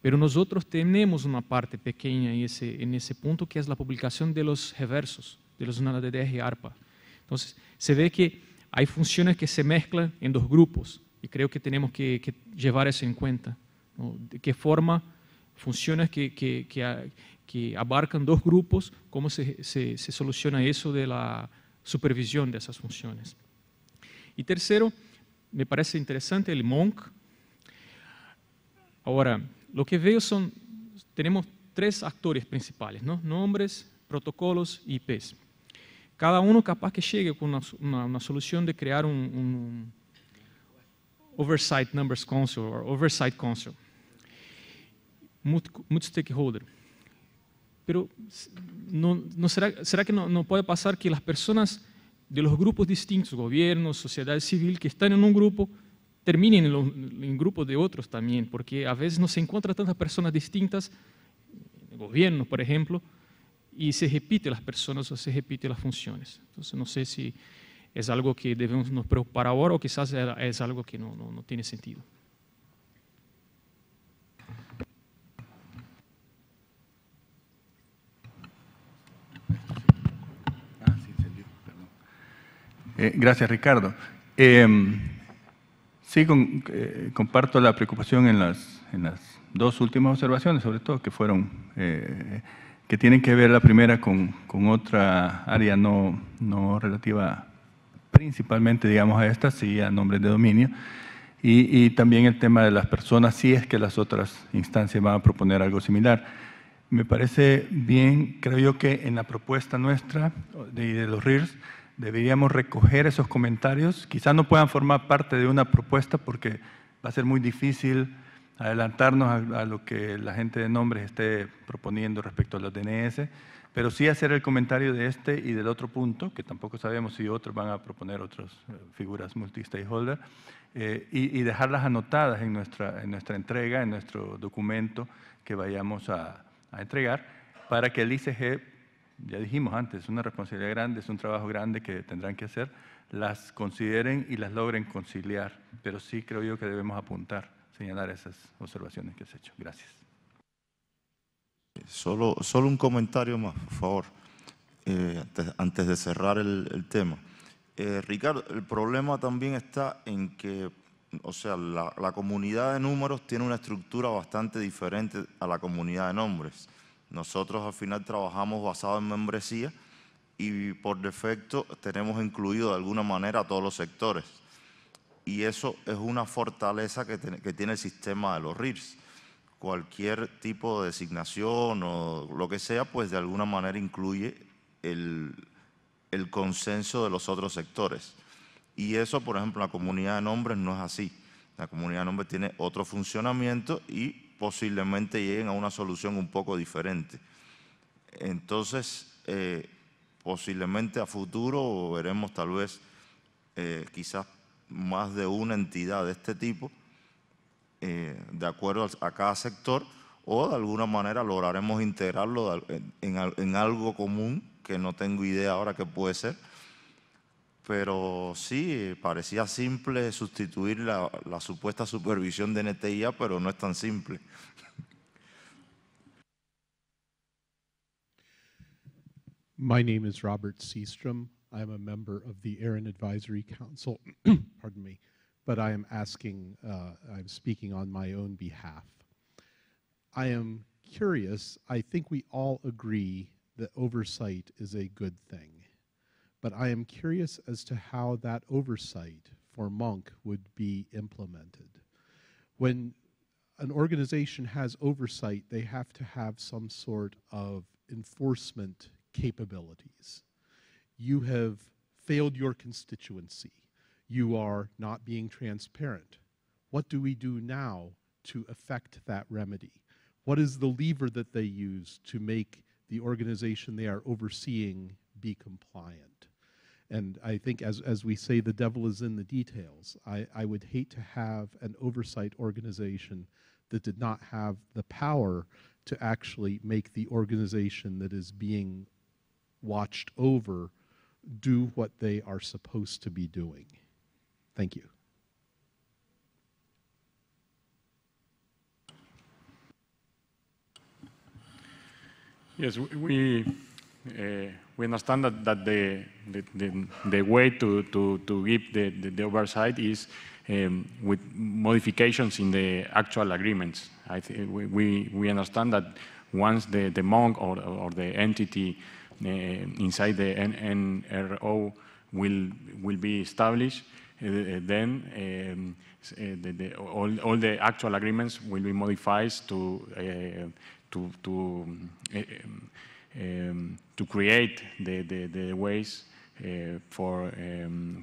Pero nosotros tenemos una parte pequeña en ese, en ese punto, que es la publicación de los reversos, de los y ARPA. Entonces, se ve que hay funciones que se mezclan en dos grupos y creo que tenemos que, llevar eso en cuenta. ¿De qué forma funciones que, que, que, que abarcan dos grupos, cómo se, se, se soluciona eso de la supervisión de esas funciones. Y tercero, me parece interesante el Monk. Ahora, lo que veo son, tenemos tres actores principales, ¿no? nombres, protocolos y IPs. Cada uno capaz que llegue con una, una, una solución de crear un, un, Oversight Numbers Council o Oversight Council. muchos stakeholders. Pero no, no será, será, que no, no, puede pasar que las personas de los grupos distintos, gobiernos, sociedad civil, que están en un grupo, terminen en, grupos de otros también? Porque a veces no se encuentran tantas personas distintas, gobiernos, por ejemplo, y se repiten las personas o se repiten las funciones. Entonces, no sé si es algo que debemos nos preocupar ahora o quizás es algo que no, no, no tiene sentido. Eh, gracias, Ricardo. Em, sí, eh, comparto la preocupación en las, en las, dos últimas observaciones, sobre todo, que fueron, eh, que tienen que ver la primera con, otra área no, no, relativa principalmente, digamos, a esta, sí, a nombres de dominio, y, también el tema de las personas, si es que las otras instancias van a proponer algo similar. Me parece bien, creo yo que en la propuesta nuestra de, de los RIRS, deberíamos recoger esos comentarios. Quizás no puedan formar parte de una propuesta porque va a ser muy difícil adelantarnos a, lo que la gente de nombres esté proponiendo respecto a los DNS, pero sí hacer el comentario de este y del otro punto, que tampoco sabemos si otros van a proponer otras eh, figuras multi-stakeholder, eh, y, y, dejarlas anotadas en nuestra, en nuestra entrega, en nuestro documento que vayamos a, a entregar, para que el ICG ya dijimos antes, es una responsabilidad grande, es un trabajo grande que tendrán que hacer, las consideren y las logren conciliar. Pero sí creo yo que debemos apuntar, señalar esas observaciones que has hecho. Gracias. Solo, solo un comentario más, por favor, eh, antes, de cerrar el, tema. Eh, Ricardo, el problema también está en que, o sea, la, la comunidad de números tiene una estructura bastante diferente a la comunidad de nombres. Nosotros al final trabajamos basado en membresía y por defecto tenemos incluido de alguna manera a todos los sectores. Y eso es una fortaleza que, que tiene el sistema de los RIRS. Cualquier tipo de designación o lo que sea, pues de alguna manera incluye el, el consenso de los otros sectores. Y eso, por ejemplo, la comunidad de nombres no es así. La comunidad de nombres tiene otro funcionamiento y posiblemente lleguen a una solución un poco diferente. Entonces, eh, posiblemente a futuro veremos tal vez eh, quizás más de una entidad de este tipo, eh, de acuerdo a cada sector, o de alguna manera lograremos integrarlo en, algo común, que no tengo idea ahora qué puede ser, pero sí, parecía simple sustituir la, la, supuesta supervisión de NTIA, pero no es tan simple. My name is Robert Seastrom. I'm a member of the Aaron Advisory Council, pardon me, but I am asking, uh, I'm speaking on my own behalf. I am curious, I think we all agree that oversight is a good thing but I am curious as to how that oversight for Monk would be implemented. When an organization has oversight, they have to have some sort of enforcement capabilities. You have failed your constituency. You are not being transparent. What do we do now to effect that remedy? What is the lever that they use to make the organization they are overseeing be compliant? and I think as, as we say, the devil is in the details. I, I would hate to have an oversight organization that did not have the power to actually make the organization that is being watched over do what they are supposed to be doing. Thank you. Yes, we uh, we understand that, that the, the, the, the way to, to, to give the, the, the oversight is um, with modifications in the actual agreements. I th we, we understand that once the, the monk or, or the entity uh, inside the NRO will, will be established, uh, then um, uh, the, the, all, all the actual agreements will be modified to, uh, to, to um, para um, to create the, the, the ways uh, um,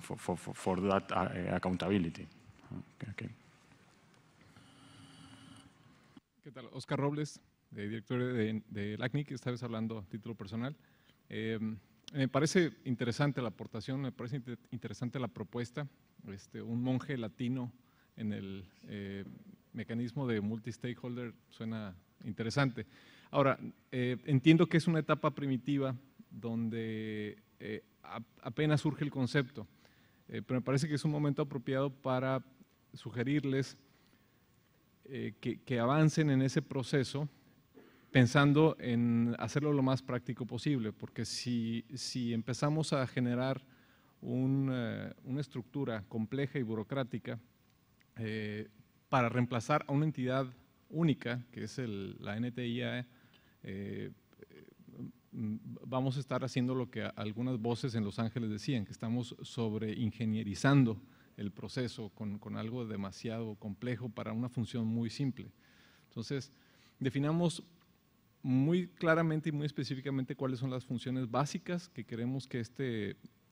for, for, for, for, that uh, accountability. ¿Qué tal? Oscar Robles, de director de, de LACNIC, esta vez hablando a título personal. Em, me parece interesante la aportación, me parece interesante la propuesta. Este, un monje latino en el eh, mecanismo de multi-stakeholder suena interesante. Ahora, eh, entiendo que es una etapa primitiva donde eh, apenas surge el concepto, eh, pero me parece que es un momento apropiado para sugerirles que, avancen en ese proceso pensando en hacerlo lo más práctico posible, porque si, empezamos a generar una estructura compleja y burocrática para reemplazar a una entidad única, que es el, la NTIAE, eh, vamos a estar haciendo lo que algunas voces en Los Ángeles decían, que estamos sobreingenierizando el proceso con, algo demasiado complejo para una función muy simple. Entonces, definamos muy claramente y muy específicamente cuáles son las funciones básicas que queremos que esta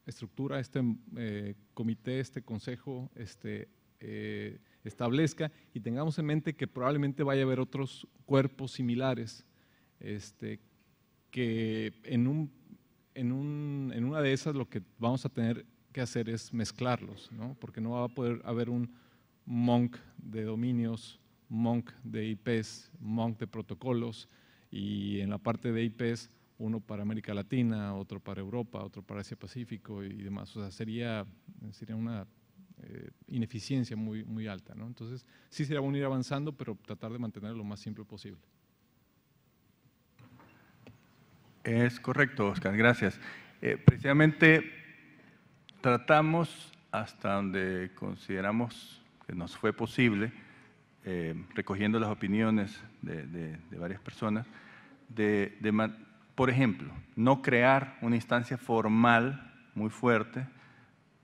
estructura, este eh, comité, este consejo este, eh, establezca y tengamos en mente que probablemente vaya a haber otros cuerpos similares este, que en, una de esas lo que vamos a tener que hacer es mezclarlos, porque no va a poder haber un monk de dominios, monk de IPs, monk de protocolos, y en la parte de IPs uno para América Latina, otro para Europa, otro para Asia Pacífico y demás. O sea, sería, una eh, ineficiencia muy, alta. Entonces, sí sería bueno ir avanzando, pero tratar de mantenerlo lo más simple posible. Es correcto, Oscar, gracias. Eh, precisamente tratamos hasta donde consideramos que nos fue posible, eh, recogiendo las opiniones de, varias personas, de, por ejemplo, no crear una instancia formal muy fuerte,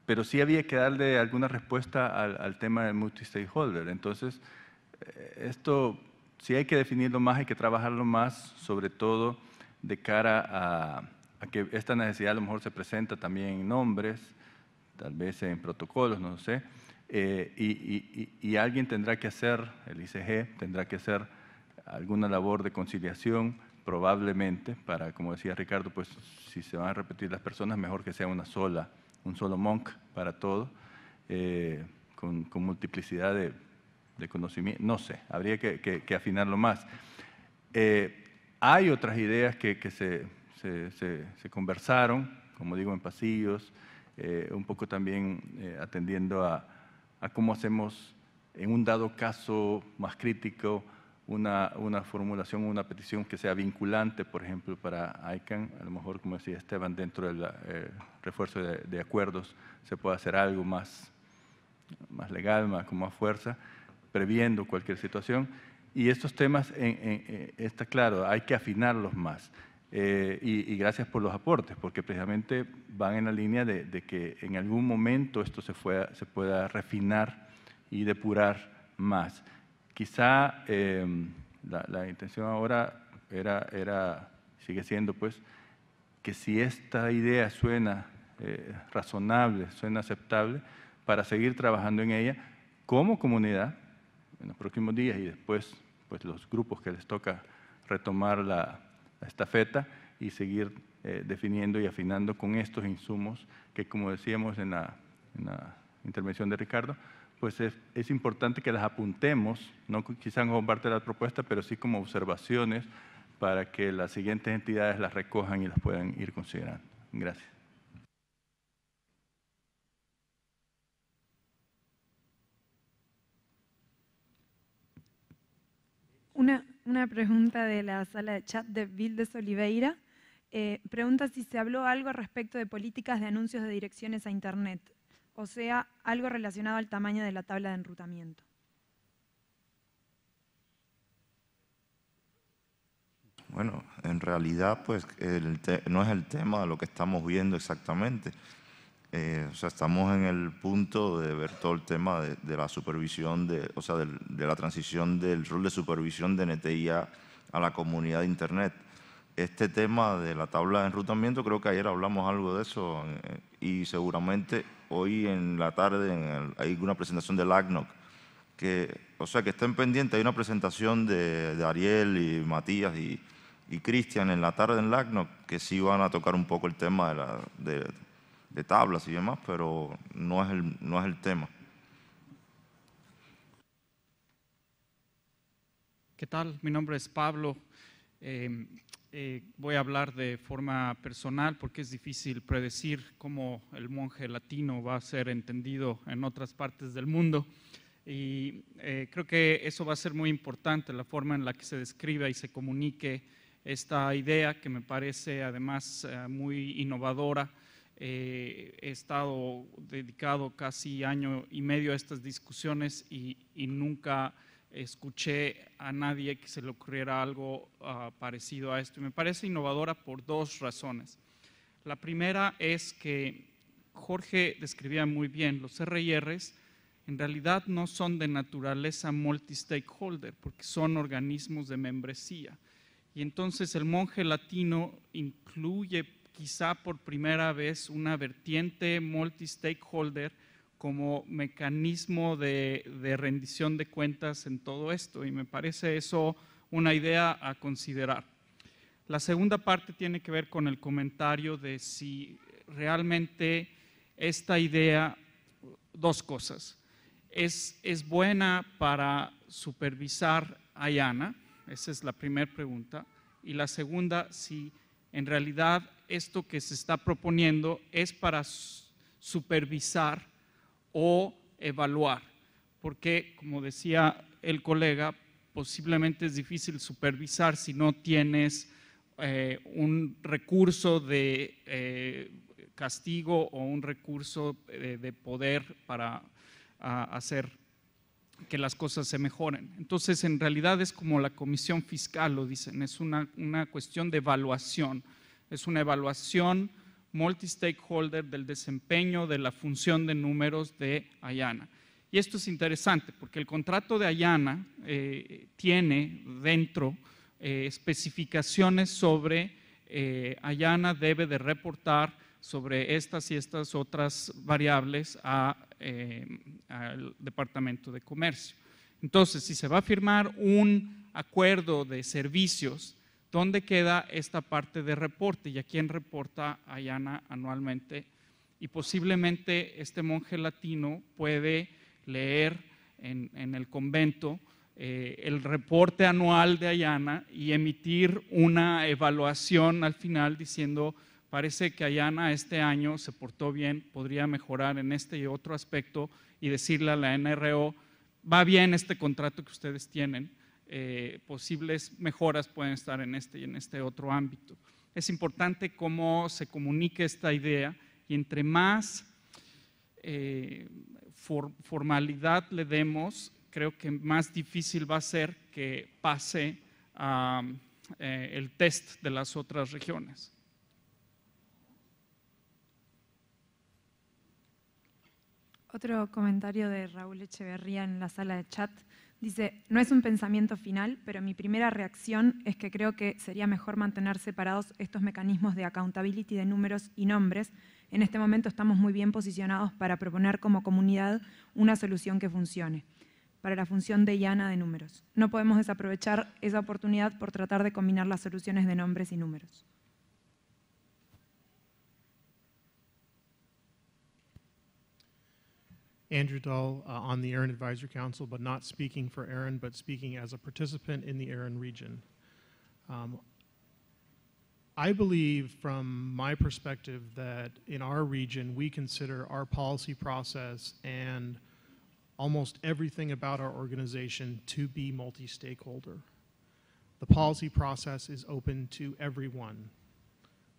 pero sí había que darle alguna respuesta al, tema del multi-stakeholder. Entonces, eh, esto sí hay que definirlo más, hay que trabajarlo más, sobre todo de cara a, que esta necesidad a lo mejor se presenta también en nombres, tal vez en protocolos, no sé, eh, y, alguien tendrá que hacer, el ICG tendrá que hacer alguna labor de conciliación probablemente para, como decía Ricardo, pues si se van a repetir las personas, mejor que sea una sola, un solo monk para todo, eh, con, multiplicidad de, conocimiento, no sé, habría que, afinarlo más. Eh, hay otras ideas que, se, se, conversaron, como digo, en pasillos, eh, un poco también eh, atendiendo a, cómo hacemos en un dado caso más crítico una, formulación, una petición que sea vinculante, por ejemplo, para ICANN. A lo mejor, como decía Esteban, dentro del eh, refuerzo de, acuerdos se puede hacer algo más, más legal, más, con más fuerza, previendo cualquier situación. Y estos temas, eh, está claro, hay que afinarlos más. Eh, y, gracias por los aportes, porque precisamente van en la línea de, que en algún momento esto se, fue, se, pueda refinar y depurar más. Quizá em, la, intención ahora era, era, sigue siendo, pues, que si esta idea suena eh, razonable, suena aceptable, para seguir trabajando en ella como comunidad en los próximos días y después pues, los grupos que les toca retomar la, estafeta y seguir eh, definiendo y afinando con estos insumos que, como decíamos en la, intervención de Ricardo, pues es, importante que las apuntemos, no quizás como parte de la propuesta, pero sí como observaciones para que las siguientes entidades las recojan y las puedan ir considerando. Gracias. una pregunta de la sala de chat de Vildes Oliveira. Eh, pregunta si se habló algo respecto de políticas de anuncios de direcciones a Internet, o sea, algo relacionado al tamaño de la tabla de enrutamiento. Bueno, en realidad pues no es el tema de lo que estamos viendo exactamente. Eh, estamos en el punto de ver todo el tema de, la supervisión, de, o sea, de, la transición del rol de supervisión de NTIA a la comunidad de Internet. Este tema de la tabla de enrutamiento, creo que ayer hablamos algo de eso eh, y seguramente hoy en la tarde hay una presentación del ACNOC que, o sea, que estén pendientes, hay una presentación de, Ariel y Matías y, Cristian en la tarde en LACNOC que sí van a tocar un poco el tema de la, de, de tablas y demás, pero no es el, no es el tema. ¿Qué tal? Mi nombre es Pablo. Eh, eh, voy a hablar de forma personal porque es difícil predecir cómo el monje latino va a ser entendido en otras partes del mundo. Y eh, creo que eso va a ser muy importante, la forma en la que se describa y se comunique esta idea que me parece además muy innovadora eh, he estado dedicado casi año y medio a estas discusiones y, nunca escuché a nadie que se le ocurriera algo ah, parecido a esto. me parece innovadora por dos razones. La primera es que Jorge describía muy bien los RIRs en realidad no son de naturaleza multi-stakeholder, porque son organismos de membresía. Y entonces el monje latino incluye quizá por primera vez una vertiente multi-stakeholder como mecanismo de, rendición de cuentas en todo esto y me parece eso una idea a considerar. La segunda parte tiene que ver con el comentario de si realmente esta idea, dos cosas, es, es buena para supervisar a IANA, esa es la primera pregunta, y la segunda, si en realidad esto que se está proponiendo es para supervisar o evaluar, porque como decía el colega, posiblemente es difícil supervisar si no tienes eh, un recurso de eh, castigo o un recurso eh, de poder para hacer que las cosas se mejoren. Entonces, en realidad es como la comisión fiscal, lo dicen, es una cuestión de evaluación es una evaluación multi-stakeholder del desempeño de la función de números de Ayana. Y esto es interesante porque el contrato de Ayana eh, tiene dentro eh, especificaciones sobre eh, Ayana debe de reportar sobre estas y estas otras variables a, al Departamento de Comercio. Entonces, si se va a firmar un acuerdo de servicios, ¿Dónde queda esta parte de reporte y a quién reporta Ayana anualmente? Y posiblemente este monje latino puede leer en, el convento eh, el reporte anual de Ayana y emitir una evaluación al final diciendo, parece que Ayana este año se portó bien, podría mejorar en este y otro aspecto y decirle a la NRO, va bien este contrato que ustedes tienen eh, posibles mejoras pueden estar en este y en este otro ámbito. Es importante cómo se comunique esta idea y entre más eh, formalidad le demos, creo que más difícil va a ser que pase eh, el test de las otras regiones. Otro comentario de Raúl Echeverría en la sala de chat. Dice, no es un pensamiento final, pero mi primera reacción es que creo que sería mejor mantener separados estos mecanismos de accountability de números y nombres. En este momento estamos muy bien posicionados para proponer como comunidad una solución que funcione para la función de llana de números. No podemos desaprovechar esa oportunidad por tratar de combinar las soluciones de nombres y números. Andrew Dahl uh, on the Aaron Advisory Council, but not speaking for Aaron, but speaking as a participant in the Aaron region. Um, I believe, from my perspective, that in our region, we consider our policy process and almost everything about our organization to be multi stakeholder. The policy process is open to everyone.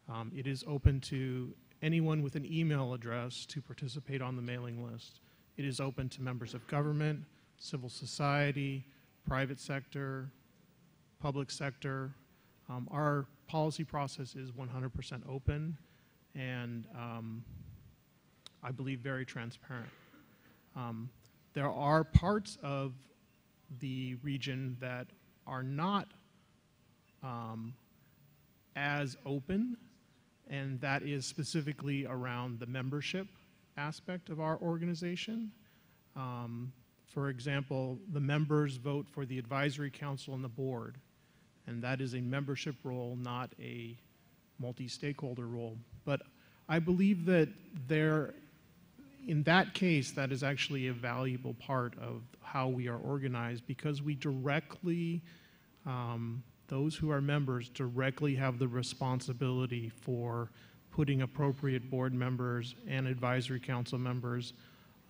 Um, it is open to anyone with an email address to participate on the mailing list. It is open to members of government, civil society, private sector, public sector. Um, our policy process is 100% open and um, I believe very transparent. Um, there are parts of the region that are not um, as open and that is specifically around the membership aspect of our organization. Um, for example, the members vote for the advisory council and the board, and that is a membership role, not a multi-stakeholder role. But I believe that there, in that case, that is actually a valuable part of how we are organized because we directly, um, those who are members directly have the responsibility for putting appropriate board members and advisory council members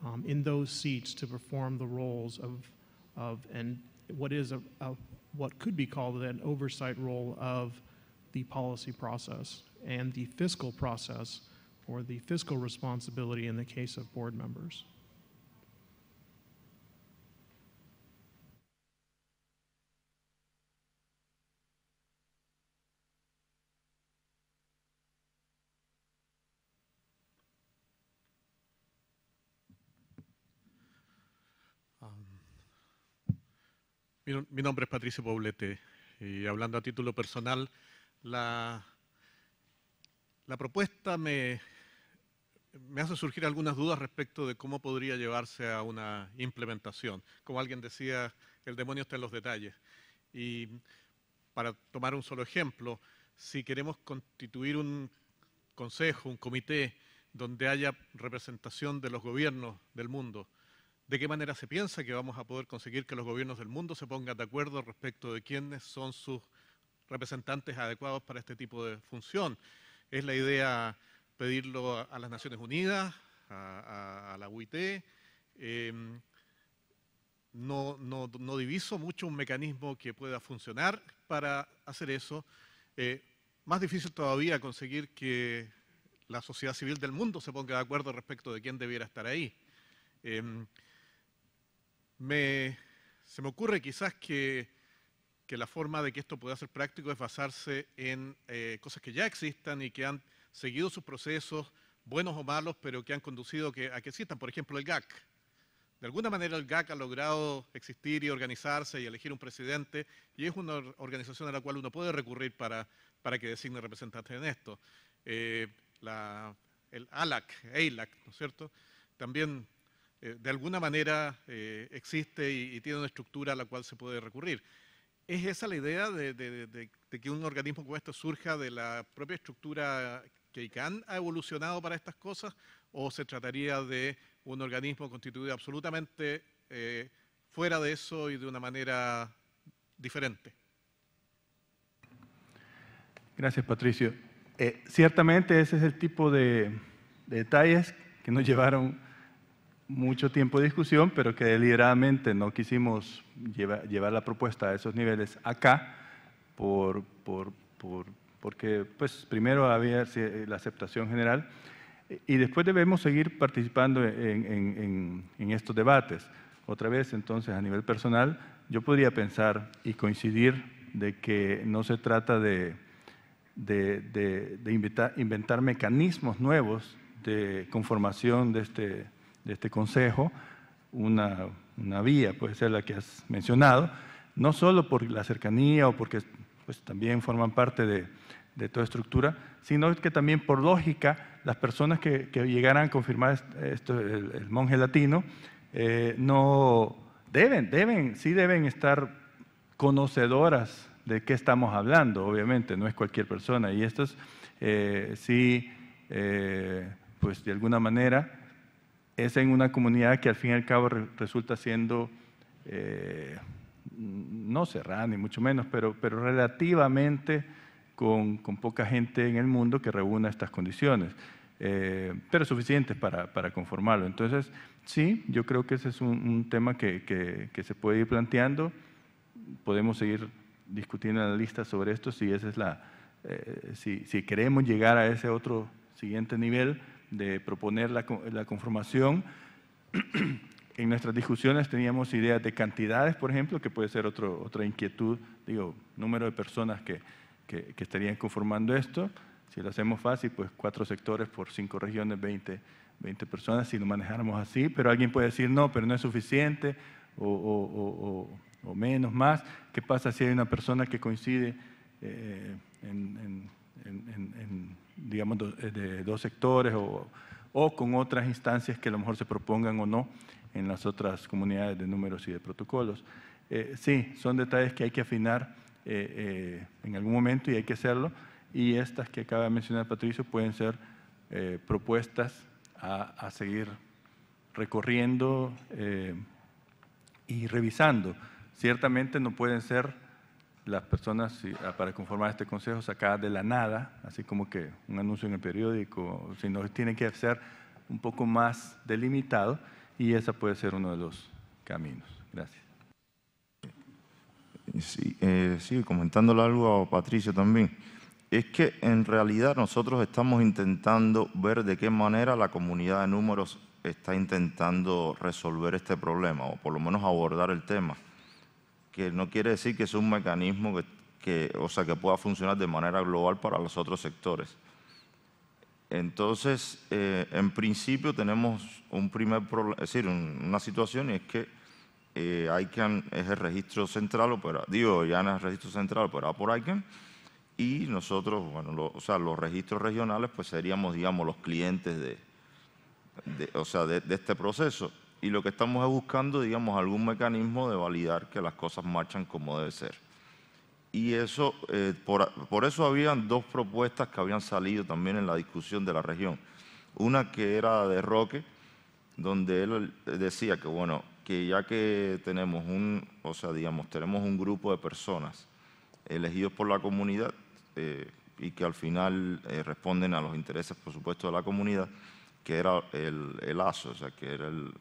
um, in those seats to perform the roles of, of and what is a, a, what could be called an oversight role of the policy process and the fiscal process or the fiscal responsibility in the case of board members. Mi, nombre es Patricio Poblete y hablando a título personal, la, propuesta me hace surgir algunas dudas respecto de cómo podría llevarse a una implementación. Como alguien decía, el demonio está en los detalles. Y para tomar un solo ejemplo, si queremos constituir un consejo, un comité, donde haya representación de los gobiernos del mundo, ¿De qué manera se piensa que vamos a poder conseguir que los gobiernos del mundo se pongan de acuerdo respecto de quiénes son sus representantes adecuados para este tipo de función? ¿Es la idea pedirlo a, las Naciones Unidas, a, la UIT? Em, no, diviso mucho un mecanismo que pueda funcionar para hacer eso. Eh, más difícil todavía conseguir que la sociedad civil del mundo se ponga de acuerdo respecto de quién debiera estar ahí. Em, se me ocurre quizás que, la forma de que esto pueda ser práctico es basarse en eh, cosas que ya existan y que han seguido sus procesos, buenos o malos, pero que han conducido a que existan. Por ejemplo, el GAC. De alguna manera el GAC ha logrado existir y organizarse y elegir un presidente y es una organización a la cual uno puede recurrir para, que designe representantes en esto. Eh, el ALAC, ALAC, ¿no es cierto? También eh, de alguna manera eh, existe y, tiene una estructura a la cual se puede recurrir. ¿Es esa la idea de, que un organismo como esto surja de la propia estructura que ICANN ha evolucionado para estas cosas? ¿O se trataría de un organismo constituido absolutamente eh, fuera de eso y de una manera diferente? Gracias, Patricio. ciertamente ese es el tipo de detalles que nos llevaron mucho tiempo de discusión, pero que deliberadamente no quisimos llevar, la propuesta a esos niveles acá, por, porque pues, primero había eh, la aceptación general y después debemos seguir participando en, estos debates. Otra vez, entonces, a nivel personal, yo podría pensar y coincidir de que no se trata de, de, inventar mecanismos nuevos de conformación de este de este Consejo una, vía, puede ser la que has mencionado, no solo por la cercanía o porque pues, también forman parte de, toda estructura, sino que también por lógica las personas que, que llegaran a confirmar esto, el, monje latino eh, no deben, deben, sí deben estar conocedoras de qué estamos hablando, obviamente, no es cualquier persona. Y esto eh, sí, eh, pues de alguna manera es en una comunidad que al fin y al cabo resulta siendo, eh, no cerrada ni mucho menos, pero, relativamente con, poca gente en el mundo que reúna estas condiciones, eh, pero suficientes para, para, conformarlo. Entonces, sí, yo creo que ese es un, tema que, se puede ir planteando. Podemos seguir discutiendo en la lista sobre esto si esa es la eh, si, queremos llegar a ese otro siguiente nivel de proponer la, la conformación, en nuestras discusiones teníamos ideas de cantidades, por ejemplo, que puede ser otro, otra inquietud, digo, número de personas que, que, estarían conformando esto. Si lo hacemos fácil, pues cuatro sectores por cinco regiones, 20, 20 personas, si lo manejáramos así, pero alguien puede decir, no, pero no es suficiente, o, o, menos, más. ¿Qué pasa si hay una persona que coincide eh, en en, digamos, eh, de dos sectores o, o, con otras instancias que a lo mejor se propongan o no en las otras comunidades de números y de protocolos. Eh, sí, son detalles que hay que afinar eh, en algún momento y hay que hacerlo. Y estas que acaba de mencionar Patricio pueden ser propuestas a, a, seguir recorriendo y revisando. Ciertamente no pueden ser las personas ah, para conformar este consejo sacadas de la nada, así como que un anuncio en el periódico, sino tiene que ser un poco más delimitado y ese puede ser uno de los caminos. Gracias. Sí, eh, sí comentándole algo a Patricio también. Es que en realidad nosotros estamos intentando ver de qué manera la comunidad de números está intentando resolver este problema o por lo menos abordar el tema que no quiere decir que es un mecanismo que, o sea, que pueda funcionar de manera global para los otros sectores. Entonces, eh, en principio tenemos un primer decir, una situación y es que eh, ICANN es el registro central, digo, ya no es el registro central operado por ICANN, y nosotros, bueno, o sea, los registros regionales, pues seríamos, digamos, los clientes de, o sea, de este proceso y lo que estamos buscando, digamos, algún mecanismo de validar que las cosas marchan como debe ser. Y eso, eh, por, eso habían dos propuestas que habían salido también en la discusión de la región. Una que era de Roque, donde él decía que, bueno, que ya que tenemos un, o sea, digamos, tenemos un grupo de personas elegidos por la comunidad eh, y que al final eh, responden a los intereses, por supuesto, de la comunidad, que era el, el ASO, o sea, que era el,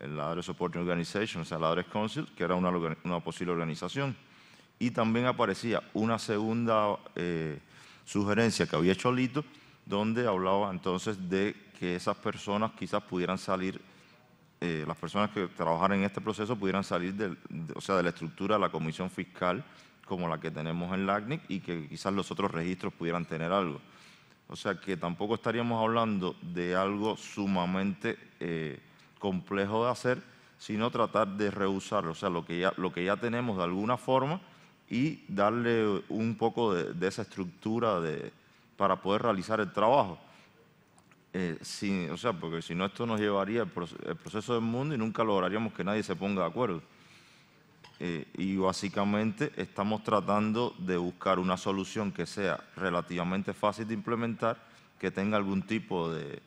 el Ladder Supporting Organization, o sea, Ladder Council, que era una, posible organización. Y también aparecía una segunda eh, sugerencia que había hecho Lito, donde hablaba entonces de que esas personas quizás pudieran salir, eh, las personas que trabajaran en este proceso pudieran salir de, o sea, de la estructura de la comisión fiscal como la que tenemos en LACNIC y que quizás los otros registros pudieran tener algo. O sea que tampoco estaríamos hablando de algo sumamente... Eh, complejo de hacer, sino tratar de rehusarlo, o sea, lo que ya, lo que ya tenemos de alguna forma y darle un poco de, esa estructura de, para poder realizar el trabajo. Eh, o sea, porque si no esto nos llevaría el, proceso del mundo y nunca lograríamos que nadie se ponga de acuerdo. Eh, y básicamente estamos tratando de buscar una solución que sea relativamente fácil de implementar, que tenga algún tipo de,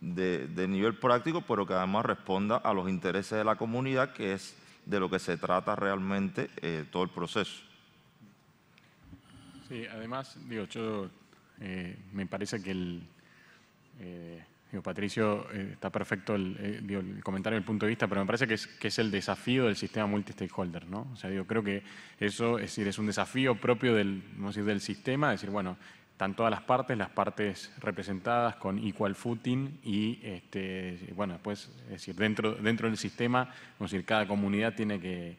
de, nivel práctico, pero que además responda a los intereses de la comunidad, que es de lo que se trata realmente eh, todo el proceso. Sí, además, digo, eh, me parece que el... Eh, digo, Patricio, está perfecto el, comentario el, comentario punto de vista, pero me parece que es, que es el desafío del sistema multi-stakeholder, ¿no? O sea, digo, creo que eso es, decir, es un desafío propio del, del sistema, decir, bueno, están todas las partes, las partes representadas con equal footing y, este, bueno, después, decir, dentro, dentro del sistema, decir, cada comunidad tiene que,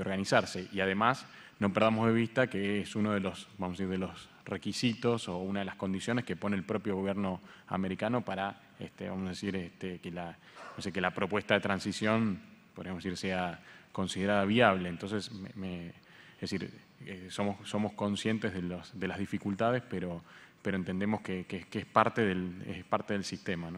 organizarse. Y además, no perdamos de vista que es uno de los, vamos a decir, de los requisitos o una de las condiciones que pone el propio gobierno americano para, este, vamos a decir, este, que, la, no sé, que la propuesta de transición, podríamos decir, sea considerada viable. Entonces, me, decir, eh, somos, conscientes de, los, de las dificultades, pero, entendemos que, es, parte del, es parte del sistema.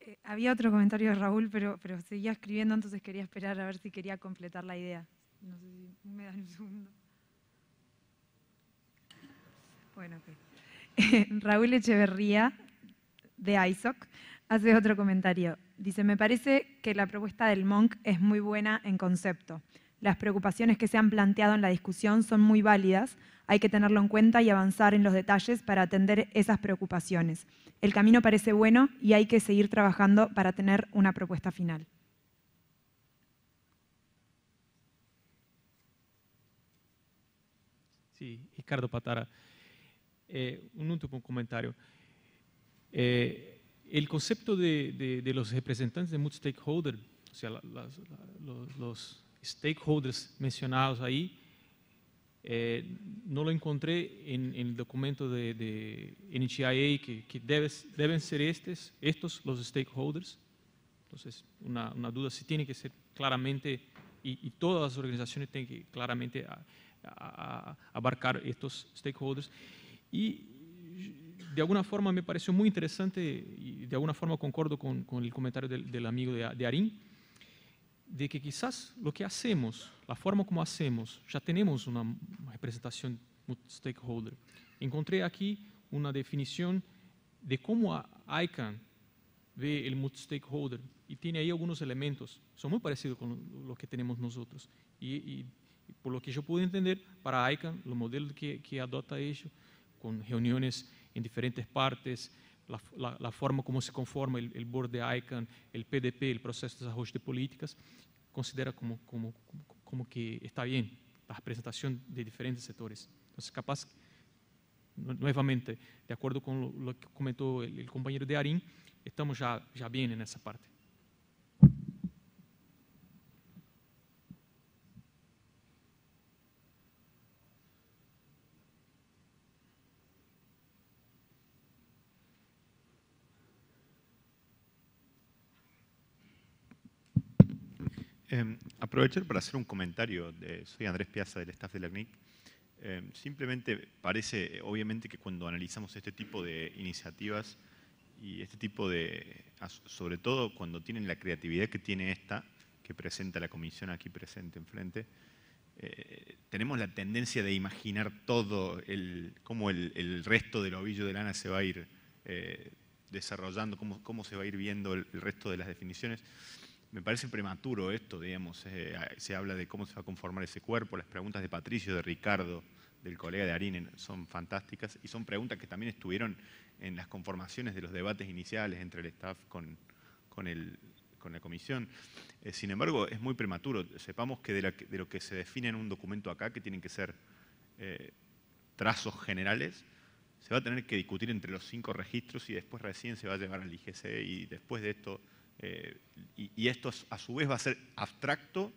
Eh, había otro comentario de Raúl, pero, pero seguía escribiendo, entonces quería esperar a ver si quería completar la idea. No sé si me dan un segundo. Raúl Echeverría, de ISOC hace otro comentario. Dice, me parece que la propuesta del Monk es muy buena en concepto. Las preocupaciones que se han planteado en la discusión son muy válidas. Hay que tenerlo en cuenta y avanzar en los detalles para atender esas preocupaciones. El camino parece bueno y hay que seguir trabajando para tener una propuesta final. Sí, Ricardo Patara. Eh, un último comentario. Eh, el concepto de, los representantes de muchos stakeholder o sea, los, stakeholders mencionados ahí, eh, no lo encontré en, el documento de, de NHIA, que, deben ser estos los stakeholders. Entonces, una, duda si tiene que ser claramente, y, todas las organizaciones tienen que claramente a abarcar estos stakeholders. Y de alguna forma me pareció muy interesante y de alguna forma concuerdo con, el comentario del, amigo de, de, Arín, de que quizás lo que hacemos, la forma como hacemos, ya tenemos una representación stakeholder. Encontré aquí una definición de cómo ICANN ve el multi-stakeholder y tiene ahí algunos elementos, son muy parecidos con lo que tenemos nosotros. Y, por lo que yo pude entender, para ICANN, los modelos que, que adopta ellos, con reuniones en diferentes partes, la, forma como se conforma el, board de ICANN, el PDP, el proceso de desarrollo de políticas, considera como, que está bien la representación de diferentes sectores. Entonces, capaz, nuevamente, de acuerdo con lo, que comentó el, compañero de Arín, estamos ya bien en esa parte. Em, aprovechar para hacer un comentario. De, soy Andrés Piazza, del staff de la CNIC. Em, simplemente parece, eh, obviamente, que cuando analizamos este tipo de iniciativas y este tipo de, sobre todo cuando tienen la creatividad que tiene esta, que presenta la comisión aquí presente enfrente, eh, tenemos la tendencia de imaginar todo, el, cómo el, resto del ovillo de lana se va a ir eh, desarrollando, cómo, cómo, se va a ir viendo el resto de las definiciones me parece prematuro esto, digamos, eh, se habla de cómo se va a conformar ese cuerpo, las preguntas de Patricio, de Ricardo, del colega de Harinen, son fantásticas y son preguntas que también estuvieron en las conformaciones de los debates iniciales entre el staff con, con, la comisión. Eh, sin embargo, es muy prematuro, sepamos que de, lo que se define en un documento acá, que tienen que ser eh, trazos generales, se va a tener que discutir entre los cinco registros y después recién se va a llevar al IGC y después de esto eh, y, esto a su vez va a ser abstracto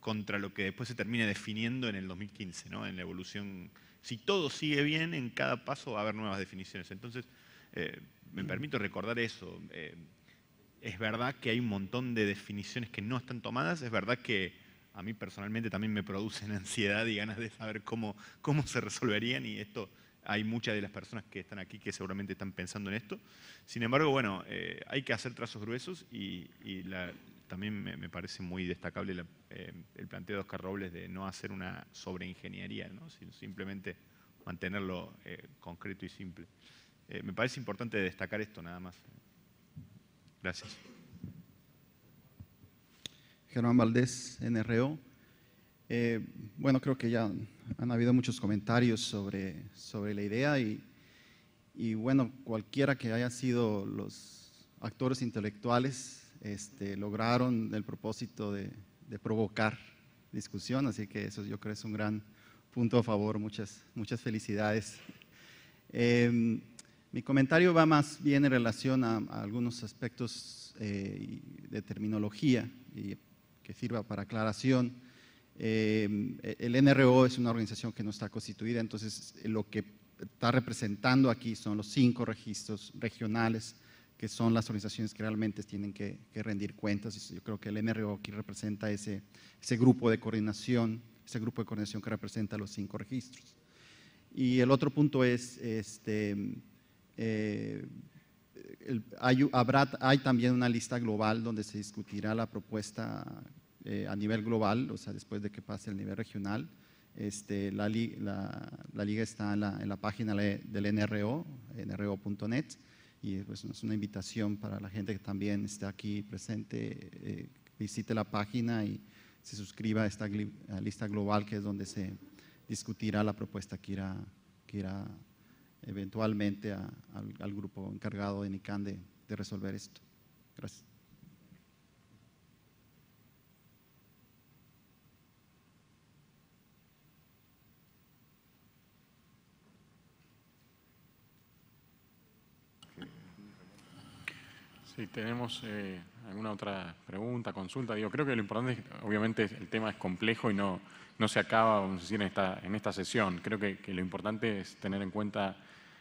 contra lo que después se termine definiendo en el 2015, ¿no? en la evolución. Si todo sigue bien, en cada paso va a haber nuevas definiciones. Entonces, eh, me permito recordar eso. Eh, es verdad que hay un montón de definiciones que no están tomadas, es verdad que a mí personalmente también me producen ansiedad y ganas de saber cómo, cómo se resolverían y esto hay muchas de las personas que están aquí que seguramente están pensando en esto. Sin embargo, bueno, eh, hay que hacer trazos gruesos y, la, también me, parece muy destacable eh, el planteo de Oscar Robles de no hacer una sobreingeniería, ¿no? sino simplemente mantenerlo eh, concreto y simple. me parece importante destacar esto nada más. Gracias. Germán Valdés, NRO. bueno, creo que ya han habido muchos comentarios sobre, sobre la idea y, bueno, cualquiera que haya sido los actores intelectuales este, lograron el propósito de, provocar discusión, así que eso yo creo es un gran punto a favor, muchas, muchas felicidades. Em, mi comentario va más bien en relación a, algunos aspectos eh, de terminología y que sirva para aclaración. Em, e-, el NRO es una organización que no está constituida, entonces lo que está representando aquí son los cinco registros regionales, que son las organizaciones que realmente tienen que, rendir cuentas. Yo creo que el NRO aquí representa ese, ese grupo de coordinación, ese grupo de coordinación que representa los cinco registros. Y el otro punto es, este, eh, hay, hay también una lista global donde se discutirá la propuesta eh, a nivel global, o sea, después de que pase el nivel regional. Este, la, liga está en la, página del NRO, nro.net, y pues es una invitación para la gente que también está aquí presente, eh, visite la página y se suscriba a esta lista global que es donde se discutirá la propuesta que irá, que irá eventualmente al, grupo encargado de NICAN de resolver esto. Gracias. Si tenemos eh, alguna otra pregunta, consulta, digo, creo que lo importante es, obviamente el tema es complejo y no, no se acaba, vamos a decir, en esta, en esta sesión. Creo que, lo importante es tener en cuenta,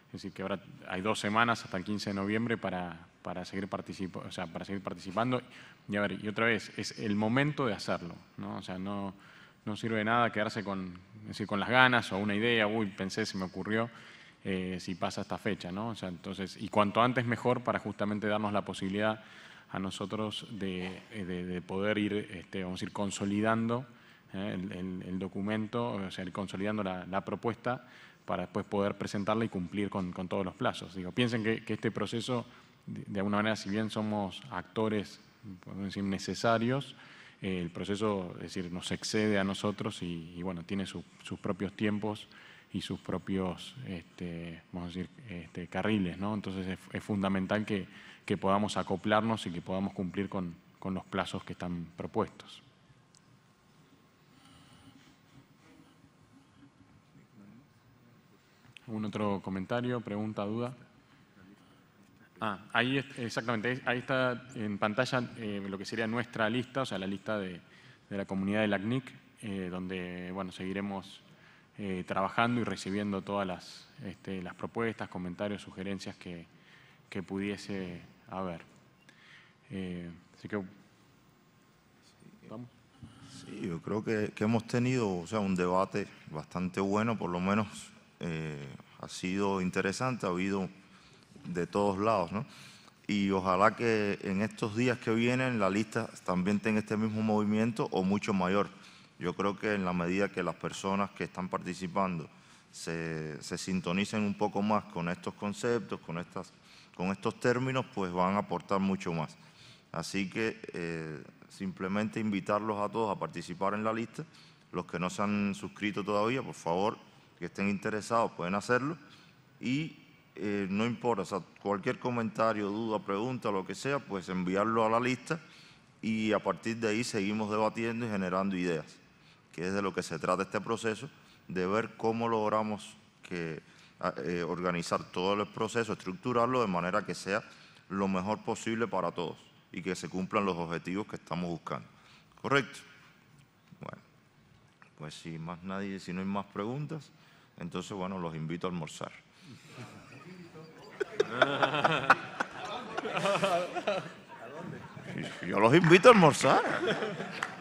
es decir, que ahora hay dos semanas hasta el 15 de noviembre para, para, seguir, o para seguir participando. Y a ver, y otra vez, es el momento de hacerlo, ¿no? O sea, no, no sirve de nada quedarse con, decir, con las ganas o una idea, uy, pensé, se me ocurrió. Eh, si pasa esta fecha, ¿no? entonces, y cuanto antes mejor para justamente darnos la posibilidad a nosotros de, eh, poder ir, este, ir consolidando ¿eh? el, documento, o sea, ir consolidando la, propuesta para después poder presentarla y cumplir con, todos los plazos. piensen que, este proceso, de, alguna manera, si bien somos actores, podemos decir, necesarios, el proceso, es decir, nos excede a nosotros y, bueno, tiene sus propios tiempos y sus propios, este, vamos a decir, este, carriles. ¿no? Entonces es, fundamental que, podamos acoplarnos y que podamos cumplir con, los plazos que están propuestos. ¿Algún otro comentario, pregunta, duda? Ah, ahí exactamente, ahí está en pantalla eh, lo que sería nuestra lista, o sea, la lista de, la comunidad de LACNIC, eh, donde bueno, seguiremos eh, trabajando y recibiendo todas las, este, las propuestas, comentarios, sugerencias que, pudiese haber. Eh, así que, ¿vamos? Sí, yo creo que, hemos tenido o sea, un debate bastante bueno, por lo menos eh, ha sido interesante, ha habido de todos lados, ¿no? Y ojalá que en estos días que vienen la lista también tenga este mismo movimiento o mucho mayor, yo creo que en la medida que las personas que están participando se, sintonicen un poco más con estos conceptos, con, estas, con estos términos, pues van a aportar mucho más. Así que eh, simplemente invitarlos a todos a participar en la lista. Los que no se han suscrito todavía, por favor, que estén interesados, pueden hacerlo. Y eh, no importa, cualquier comentario, duda, pregunta, lo que sea, pues enviarlo a la lista y a partir de ahí seguimos debatiendo y generando ideas que es de lo que se trata este proceso, de ver cómo logramos que, ah, eh, organizar todo el proceso, estructurarlo de manera que sea lo mejor posible para todos y que se cumplan los objetivos que estamos buscando. ¿Correcto? Bueno, pues si más nadie, si no hay más preguntas, entonces bueno, los invito a almorzar. Yo los invito a almorzar.